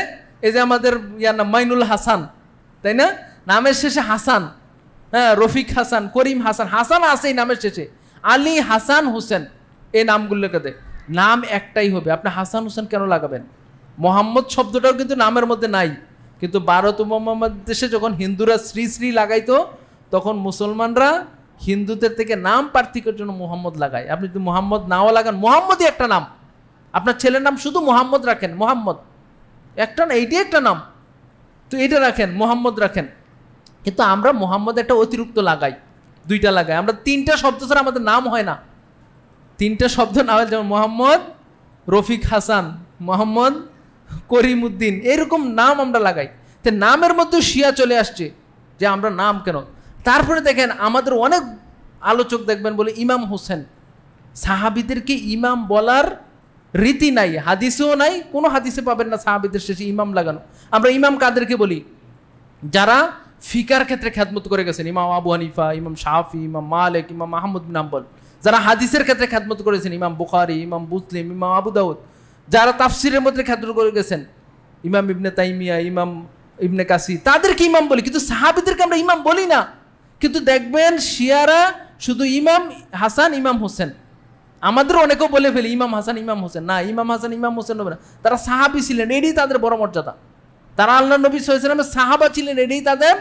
এই যে আমাদের ইয়ার নাম মাইনুল হাসান তাই না নামের শেষে হাসান হ্যাঁ রফিক হাসান করিম হাসান হাসান আছে এই নামের শেষে আলী হাসান হোসেন এই নামগুলোকে দে নাম একটাই হবে আপনি হাসান হোসেন কেন লাগাবেন মোহাম্মদ শব্দটাও কিন্তু নামের মধ্যে নাই কিন্তু ভারত মোহাম্মদ দেশে যখন হিন্দুরা শ্রী শ্রী লাগাইতো তখন মুসলমানরা হিন্দুদের থেকে নাম পার্থক্যের জন্য মোহাম্মদ লাগায় আপনি যদি মোহাম্মদ নাও লাগান মোহাম্মদই একটা নাম আপনার ছেলের নাম শুধু মোহাম্মদ রাখেন মোহাম্মদ একটা না এইটাই একটা নাম তো এটা রাখেন মোহাম্মদ রাখেন কিন্তু আমরা মোহাম্মদ একটা অতিরিক্ত লাগাই দুইটা লাগাই আমরা তিনটা শব্দ ছাড়া আমাদের নাম হয় না তিনটা শব্দ না হলে যেমন মোহাম্মদ রফিক হাসান মোহাম্মদ করিমুদ্দিন এরকম নাম আমরা লাগাই তো নামের মধ্যে শিয়া চলে আসছে যে আমরা নাম কেন তারপরে দেখেন আমাদের অনেক আলোচক দেখবেন বলে ইমাম হোসেন সাহাবিদেরকে ইমাম বলার রীতি নাই হাদিসেও নাই কোনো হাদিসে পাবেন না সাহাবিদের শেষে ইমাম লাগানো আমরা ইমাম কাদেরকে বলি যারা ফিকার ক্ষেত্রে খ্যাতমত করে গেছেন ইমাম আবু হানিফা ইমাম শাহফি ইমাম মালিক ইমাম মাহমুদ নাম্বল যারা হাদিসের ক্ষেত্রে খ্যাতমত করেছেন ইমাম বুখারি ইমাম বুসলিম ইমাম আবু দাউদ যারা তাফসিরের মধ্যে খ্যাতমত করে গেছেন ইমাম ইবনে তাইমিয়া ইমাম ইবনে কাসি তাদেরকে ইমাম বলি কিন্তু সাহাবিদেরকে আমরা ইমাম বলি না কিন্তু দেখবেন শিয়ারা শুধু ইমাম হাসান ইমাম হোসেন আমাদের অনেকেও বলে ফেলি ইমাম হাসান ইমাম হোসেন না ইমাম হাসান ইমাম হোসেন হবে না তারা সাহাবি ছিলেন এটাই তাদের বড় মর্যাদা তারা আল্লাহ নবী সাহাবা ছিলেন এটাই তাদের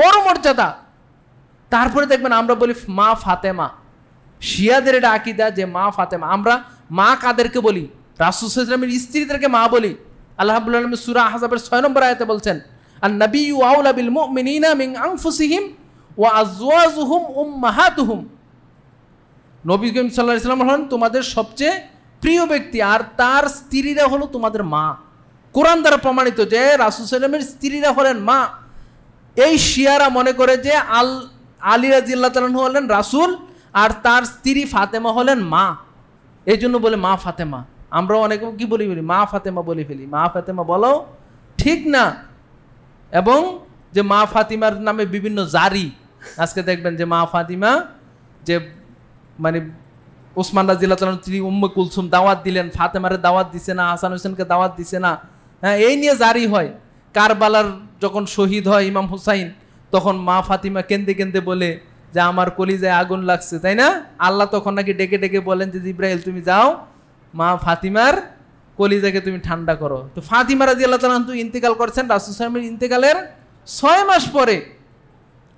বড় মর্যাদা তারপরে দেখবেন আমরা বলি মা ফাতেমা শিয়াদের এটা আকিদা যে মা ফাতেমা আমরা মা কাদেরকে বলি রাসুল স্ত্রীদেরকে মা বলি আল্লাহ আলমী সুরা আহজাবের ছয় নম্বর আয়তে বলছেন আর নবী আউলা বিল মিনা মিং আংফুসিহিম ও আজওয়াজুহুম উম মাহাতুহুম নবী করিম সাল্লাহ ইসলাম হন তোমাদের সবচেয়ে প্রিয় ব্যক্তি আর তার স্ত্রীরা হলো তোমাদের মা কোরআন দ্বারা প্রমাণিত যে রাসুল সাল্লামের স্ত্রীরা হলেন মা এই শিয়ারা মনে করে যে আল আলী রাজিল্লা তালু হলেন রাসুল আর তার স্ত্রী ফাতেমা হলেন মা এই জন্য বলে মা ফাতেমা আমরা অনেকে কি বলি বলি মা ফাতেমা বলে ফেলি মা ফাতেমা বলো ঠিক না এবং যে মা ফাতিমার নামে বিভিন্ন জারি আজকে দেখবেন যে মা ফাতিমা যে মানে ওসমান রাজিল্লা তালন তিনি উম্ম কুলসুম দাওয়াত দিলেন ফাতেমারে দাওয়াত দিছে না হাসান হোসেনকে দাওয়াত দিছে না হ্যাঁ এই নিয়ে জারি হয় কারবালার যখন শহীদ হয় ইমাম হুসাইন তখন মা ফাতিমা কেন্দে কেন্দে বলে যে আমার কলিজায় আগুন লাগছে তাই না আল্লাহ তখন নাকি ডেকে ডেকে বলেন যে ইব্রাহিম তুমি যাও মা ফাতিমার কলিজাকে তুমি ঠান্ডা করো তো ফাতিমা রাজি আল্লাহ তালান তো ইন্তেকাল করছেন রাসুসাইমের ইন্তেকালের ছয় মাস পরে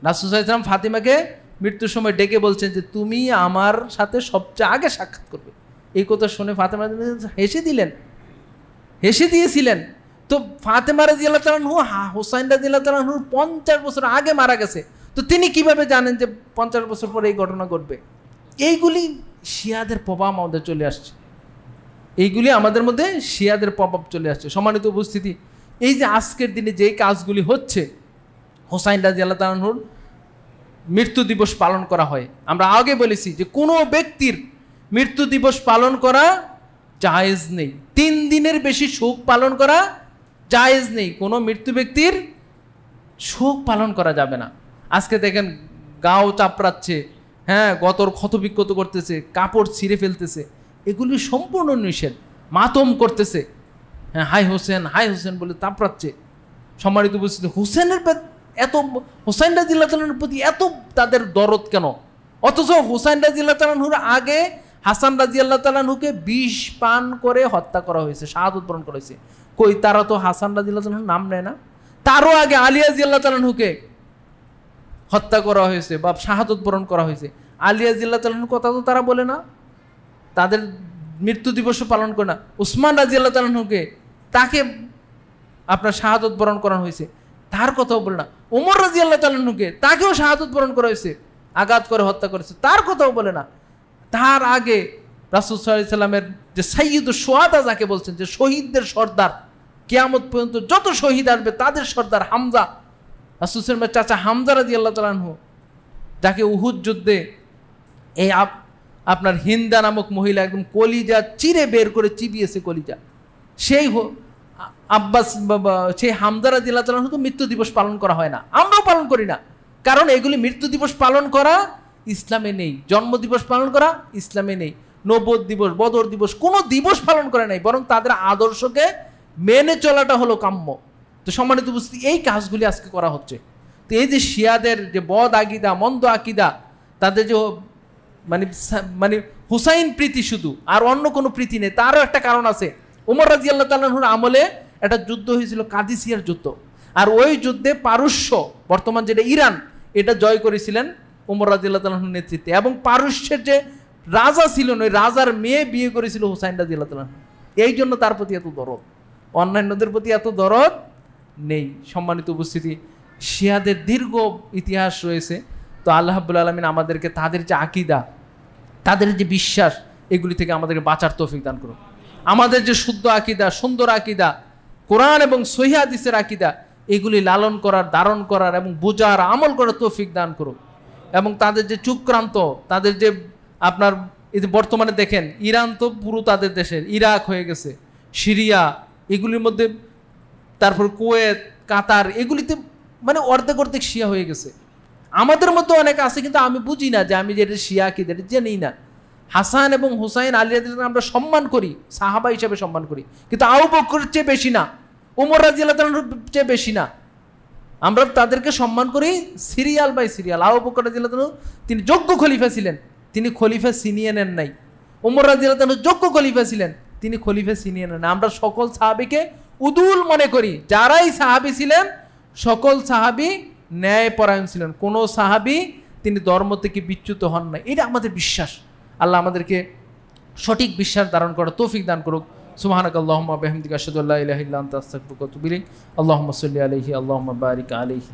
রাসুসাইসলাম ফাতিমাকে মৃত্যুর সময় ডেকে বলছেন যে তুমি আমার সাথে সবচেয়ে আগে সাক্ষাৎ করবে এই কথা শুনে ফাতেমা হেসে দিলেন হেসে দিয়েছিলেন তো ফাতেমা রাজি আল্লাহ হা হোসাইন রাজি আল্লাহ পঞ্চাশ বছর আগে মারা গেছে তো তিনি কিভাবে জানেন যে পঞ্চাশ বছর পরে এই ঘটনা ঘটবে এইগুলি শিয়াদের প্রভাব আমাদের চলে আসছে এইগুলি আমাদের মধ্যে শিয়াদের প্রভাব চলে আসছে সমানিত উপস্থিতি এই যে আজকের দিনে যেই কাজগুলি হচ্ছে হোসাইন রাজি আল্লাহ মৃত্যু দিবস পালন করা হয় আমরা আগে বলেছি যে কোনো ব্যক্তির মৃত্যু দিবস পালন করা জায়েজ নেই তিন দিনের বেশি শোক পালন করা জায়েজ নেই কোনো মৃত্যু ব্যক্তির শোক পালন করা যাবে না আজকে দেখেন গাও চাপড়াচ্ছে হ্যাঁ গতর ক্ষতবিক্ষত করতেছে কাপড় ছিঁড়ে ফেলতেছে এগুলি সম্পূর্ণ নিষেধ মাতম করতেছে হ্যাঁ হাই হোসেন হাই হোসেন বলে তাপড়াচ্ছে সম্মানিত উপস্থিত হোসেনের এত হোসেন রাজিল্লাহর প্রতি এত তাদের দরদ কেন অথচ হোসেন রাজিল্লাহ তালাহুর আগে হাসান রাজি আল্লাহ তালাহুকে বিষ পান করে হত্যা করা হয়েছে শাহাদ উৎপন্ন করা হয়েছে কই তারা তো হাসান রাজিল্লাহ নাম নেয় না তারও আগে আলিয়া জিল্লা তালানহুকে হত্যা করা হয়েছে বা শাহাদত বরণ করা হয়েছে আলিয়া জিল্লা তালানহুর কথা তো তারা বলে না তাদের মৃত্যু দিবসও পালন করে না উসমান রাজি আল্লাহ তালানহুকে তাকে আপনার শাহাদত বরণ করানো হয়েছে তার কথাও বলে না ওমর রাজি আল্লাহ তালানহুকে তাকেও শাহাদত বরণ করা হয়েছে আঘাত করে হত্যা করেছে তার কথাও বলে না তার আগে রাসুল সাল্লামের যে সৈয়দ সোয়াদা যাকে বলছেন যে শহীদদের সর্দার কেয়ামত পর্যন্ত যত শহীদ আসবে তাদের সর্দার হামজা রাসুসলমের চাচা হামজা রাজি আল্লাহ হোক যাকে উহুদ যুদ্ধে এই আপনার হিন্দা নামক মহিলা একদম কলিজা চিরে বের করে চিবিয়েছে কলিজা সেই আব্বাস সেই হামজা রাজি তালান হোক মৃত্যু দিবস পালন করা হয় না আমরাও পালন করি না কারণ এগুলি মৃত্যু দিবস পালন করা ইসলামে নেই জন্ম দিবস পালন করা ইসলামে নেই নবদ দিবস বদর দিবস কোনো দিবস পালন করে নাই বরং তাদের আদর্শকে মেনে চলাটা হলো কাম্য তো সম্মানিত বুঝতে এই কাজগুলি আজকে করা হচ্ছে তো এই যে শিয়াদের যে বদ আকিদা মন্দ আকিদা তাদের যে মানে মানে হুসাইন প্রীতি শুধু আর অন্য কোনো প্রীতি নেই তারও একটা কারণ আছে উমর রাজি আল্লাহ তাল্লাহুর আমলে একটা যুদ্ধ হয়েছিল কাদিসিয়ার যুদ্ধ আর ওই যুদ্ধে পারস্য বর্তমান যেটা ইরান এটা জয় করেছিলেন উমর আল্লাহ তালাহুর নেতৃত্বে এবং পারস্যের যে রাজা ছিলেন ওই রাজার মেয়ে বিয়ে করেছিল হুসাইন আল্লাহ তালাহ এই জন্য তার প্রতি এত দরদ অন্যান্যদের প্রতি এত দরদ নেই সম্মানিত উপস্থিতি শিয়াদের দীর্ঘ ইতিহাস রয়েছে তো আল্লাহ আলমিন আমাদেরকে তাদের যে আকিদা তাদের যে বিশ্বাস এগুলি থেকে আমাদেরকে বাঁচার তৌফিক দান করুন আমাদের যে শুদ্ধ আকিদা সুন্দর আকিদা কোরআন এবং সহিয়াদিসের আকিদা এগুলি লালন করার ধারণ করার এবং বোঝার আমল করার তৌফিক দান করুন এবং তাদের যে চুক্রান্ত তাদের যে আপনার বর্তমানে দেখেন ইরান তো পুরো তাদের দেশের ইরাক হয়ে গেছে সিরিয়া এগুলির মধ্যে তারপর কুয়েত কাতার এগুলিতে মানে অর্ধেক অর্ধেক শিয়া হয়ে গেছে আমাদের মধ্যে অনেক আছে কিন্তু আমি বুঝি না যে আমি যেটা শিয়া কি যেটা জানি না হাসান এবং হুসাইন আলী আমরা সম্মান করি সাহাবা হিসাবে সম্মান করি কিন্তু আউ বকরের চেয়ে বেশি না উমর রাজি আল্লাহর চেয়ে বেশি না আমরা তাদেরকে সম্মান করি সিরিয়াল বাই সিরিয়াল আউ বকর রাজি তিনি যোগ্য খলিফা ছিলেন তিনি খলিফা সিনিয়ে নেন নাই উমর রাজি আল্লাহ যোগ্য খলিফা ছিলেন তিনি খলিফে ছিনিয়ে নেন আমরা সকল সাহাবিকে উদুল মনে করি যারাই সাহাবি ছিলেন সকল সাহাবি ন্যায়পরায়ণ ছিলেন কোন সাহাবি তিনি ধর্ম থেকে বিচ্যুত হন না এটা আমাদের বিশ্বাস আল্লাহ আমাদেরকে সঠিক বিশ্বাস ধারণ করা তৌফিক দান করুক সুহানক আল্লাহমা বেহমদিক আসাদুল্লাহ আল্লাহ আল্লাহ আল্লাহমসল্লি আলহি আল্লাহ বারিক আলহি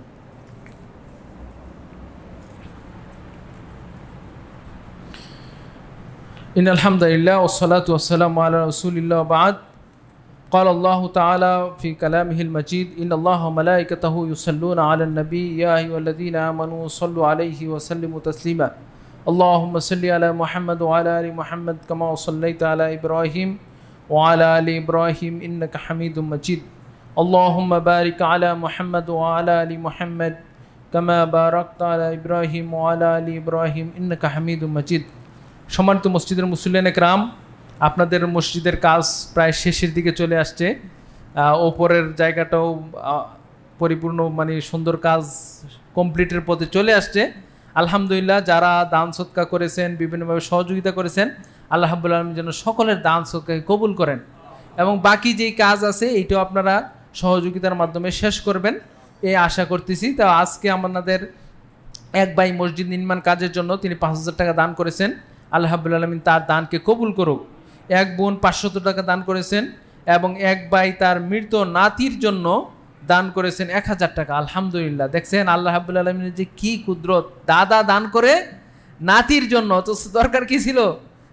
إن الحمد لله والصلاة والسلام على رسول الله بعد قال الله تعالى في كلامه المجيد إن الله ملائكته يصلون على النبي يا أيها الذين آمنوا صلوا عليه وسلموا تسليما اللهم صل على محمد وعلى آل محمد كما صليت على إبراهيم وعلى آل إبراهيم إنك حميد مجيد اللهم بارك على محمد وعلى آل محمد كما باركت على إبراهيم وعلى آل إبراهيم إنك حميد مجيد সম্মানিত মসজিদের মুসল্লিয়ান একরাম আপনাদের মসজিদের কাজ প্রায় শেষের দিকে চলে আসছে ওপরের জায়গাটাও পরিপূর্ণ মানে সুন্দর কাজ কমপ্লিটের পথে চলে আসছে আলহামদুলিল্লাহ যারা দান সৎকা করেছেন বিভিন্নভাবে সহযোগিতা করেছেন আল্লাহ আলম যেন সকলের দান সৎকাকে কবুল করেন এবং বাকি যেই কাজ আছে এইটাও আপনারা সহযোগিতার মাধ্যমে শেষ করবেন এই আশা করতেছি তা আজকে আমাদের এক বাই মসজিদ নির্মাণ কাজের জন্য তিনি পাঁচ হাজার টাকা দান করেছেন আল্লাহাবুল আলমিন তার দানকে কবুল করুক এক বোন পাঁচশত টাকা দান করেছেন এবং এক ভাই তার মৃত নাতির জন্য দান করেছেন এক হাজার টাকা আলহামদুলিল্লাহ দেখছেন আল্লাহ হাবুল আলমিনের যে কী কুদরত দাদা দান করে নাতির জন্য তো দরকার কী ছিল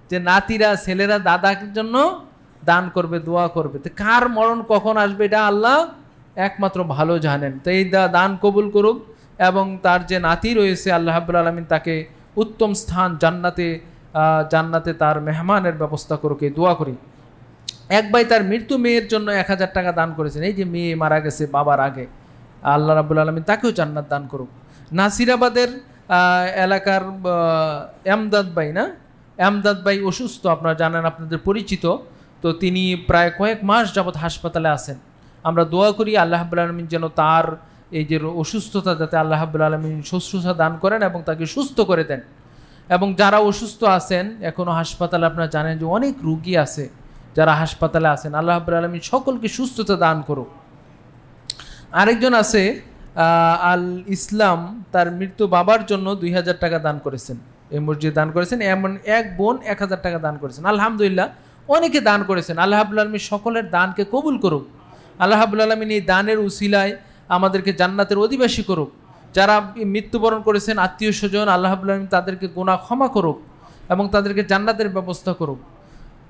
যে নাতিরা ছেলেরা দাদার জন্য দান করবে দোয়া করবে তো কার মরণ কখন আসবে এটা আল্লাহ একমাত্র ভালো জানেন তো এই দা দান কবুল করুক এবং তার যে নাতি রয়েছে আল্লাহাবুল আলমিন তাকে উত্তম স্থান জান্নাতে জান্নাতে তার মেহমানের ব্যবস্থা করুক এই দোয়া করি এক ভাই তার মৃত্যু মেয়ের জন্য এক হাজার টাকা দান করেছেন এই যে মেয়ে মারা গেছে বাবার আগে আল্লাহ রাবুল আলমী তাকেও জান্নাত দান করুক নাসিরাবাদের এলাকার এমদাদ ভাই না এমদাদ ভাই অসুস্থ আপনারা জানেন আপনাদের পরিচিত তো তিনি প্রায় কয়েক মাস যাবৎ হাসপাতালে আছেন আমরা দোয়া করি আল্লাহ আব্বুল আলমিন যেন তার এই যে অসুস্থতা যাতে আল্লাহ আব্বুল আলমিন শুশ্রূষা দান করেন এবং তাকে সুস্থ করে দেন এবং যারা অসুস্থ আছেন এখনও হাসপাতালে আপনারা জানেন যে অনেক রুগী আছে যারা হাসপাতালে আছেন আল্লাহ আব্বুল আলমী সকলকে সুস্থতা দান করুক আরেকজন আছে আল ইসলাম তার মৃত্যু বাবার জন্য দুই হাজার টাকা দান করেছেন এই মসজিদ দান করেছেন এমন এক বোন এক হাজার টাকা দান করেছেন আলহামদুলিল্লাহ অনেকে দান করেছেন আল্লাহ আবুল আলমী সকলের দানকে কবুল করুক আল্লাহ আবুল আলমিন এই দানের উসিলায় আমাদেরকে জান্নাতের অধিবাসী করুক যারা মৃত্যুবরণ করেছেন আত্মীয় স্বজন আল্লাহ আবুল্লাহিম তাদেরকে গোনা ক্ষমা করুক এবং তাদেরকে জান্নাতের ব্যবস্থা করুক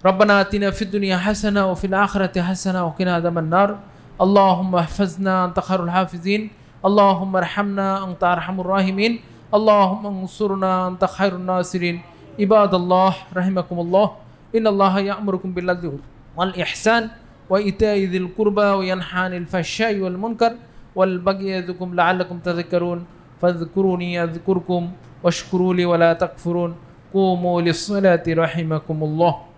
রব্বানা তিনা ফিদ্দুনিয়া হাসানা ও ফিল আখরাতে হাসানা ও কিনা আদামান নার اللهم احفظنا أنت خير الحافظين اللهم ارحمنا أنت أرحم الراحمين اللهم انصرنا أنت خير الناصرين عباد الله رحمكم الله إن الله يأمركم بالعدل والإحسان وإيتاء ذي القربى وينحى عن الفحشاء والمنكر والبقي يذكم لعلكم تذكرون فاذكروني أذكركم واشكروا لي ولا تكفرون قوموا للصلاة رحمكم الله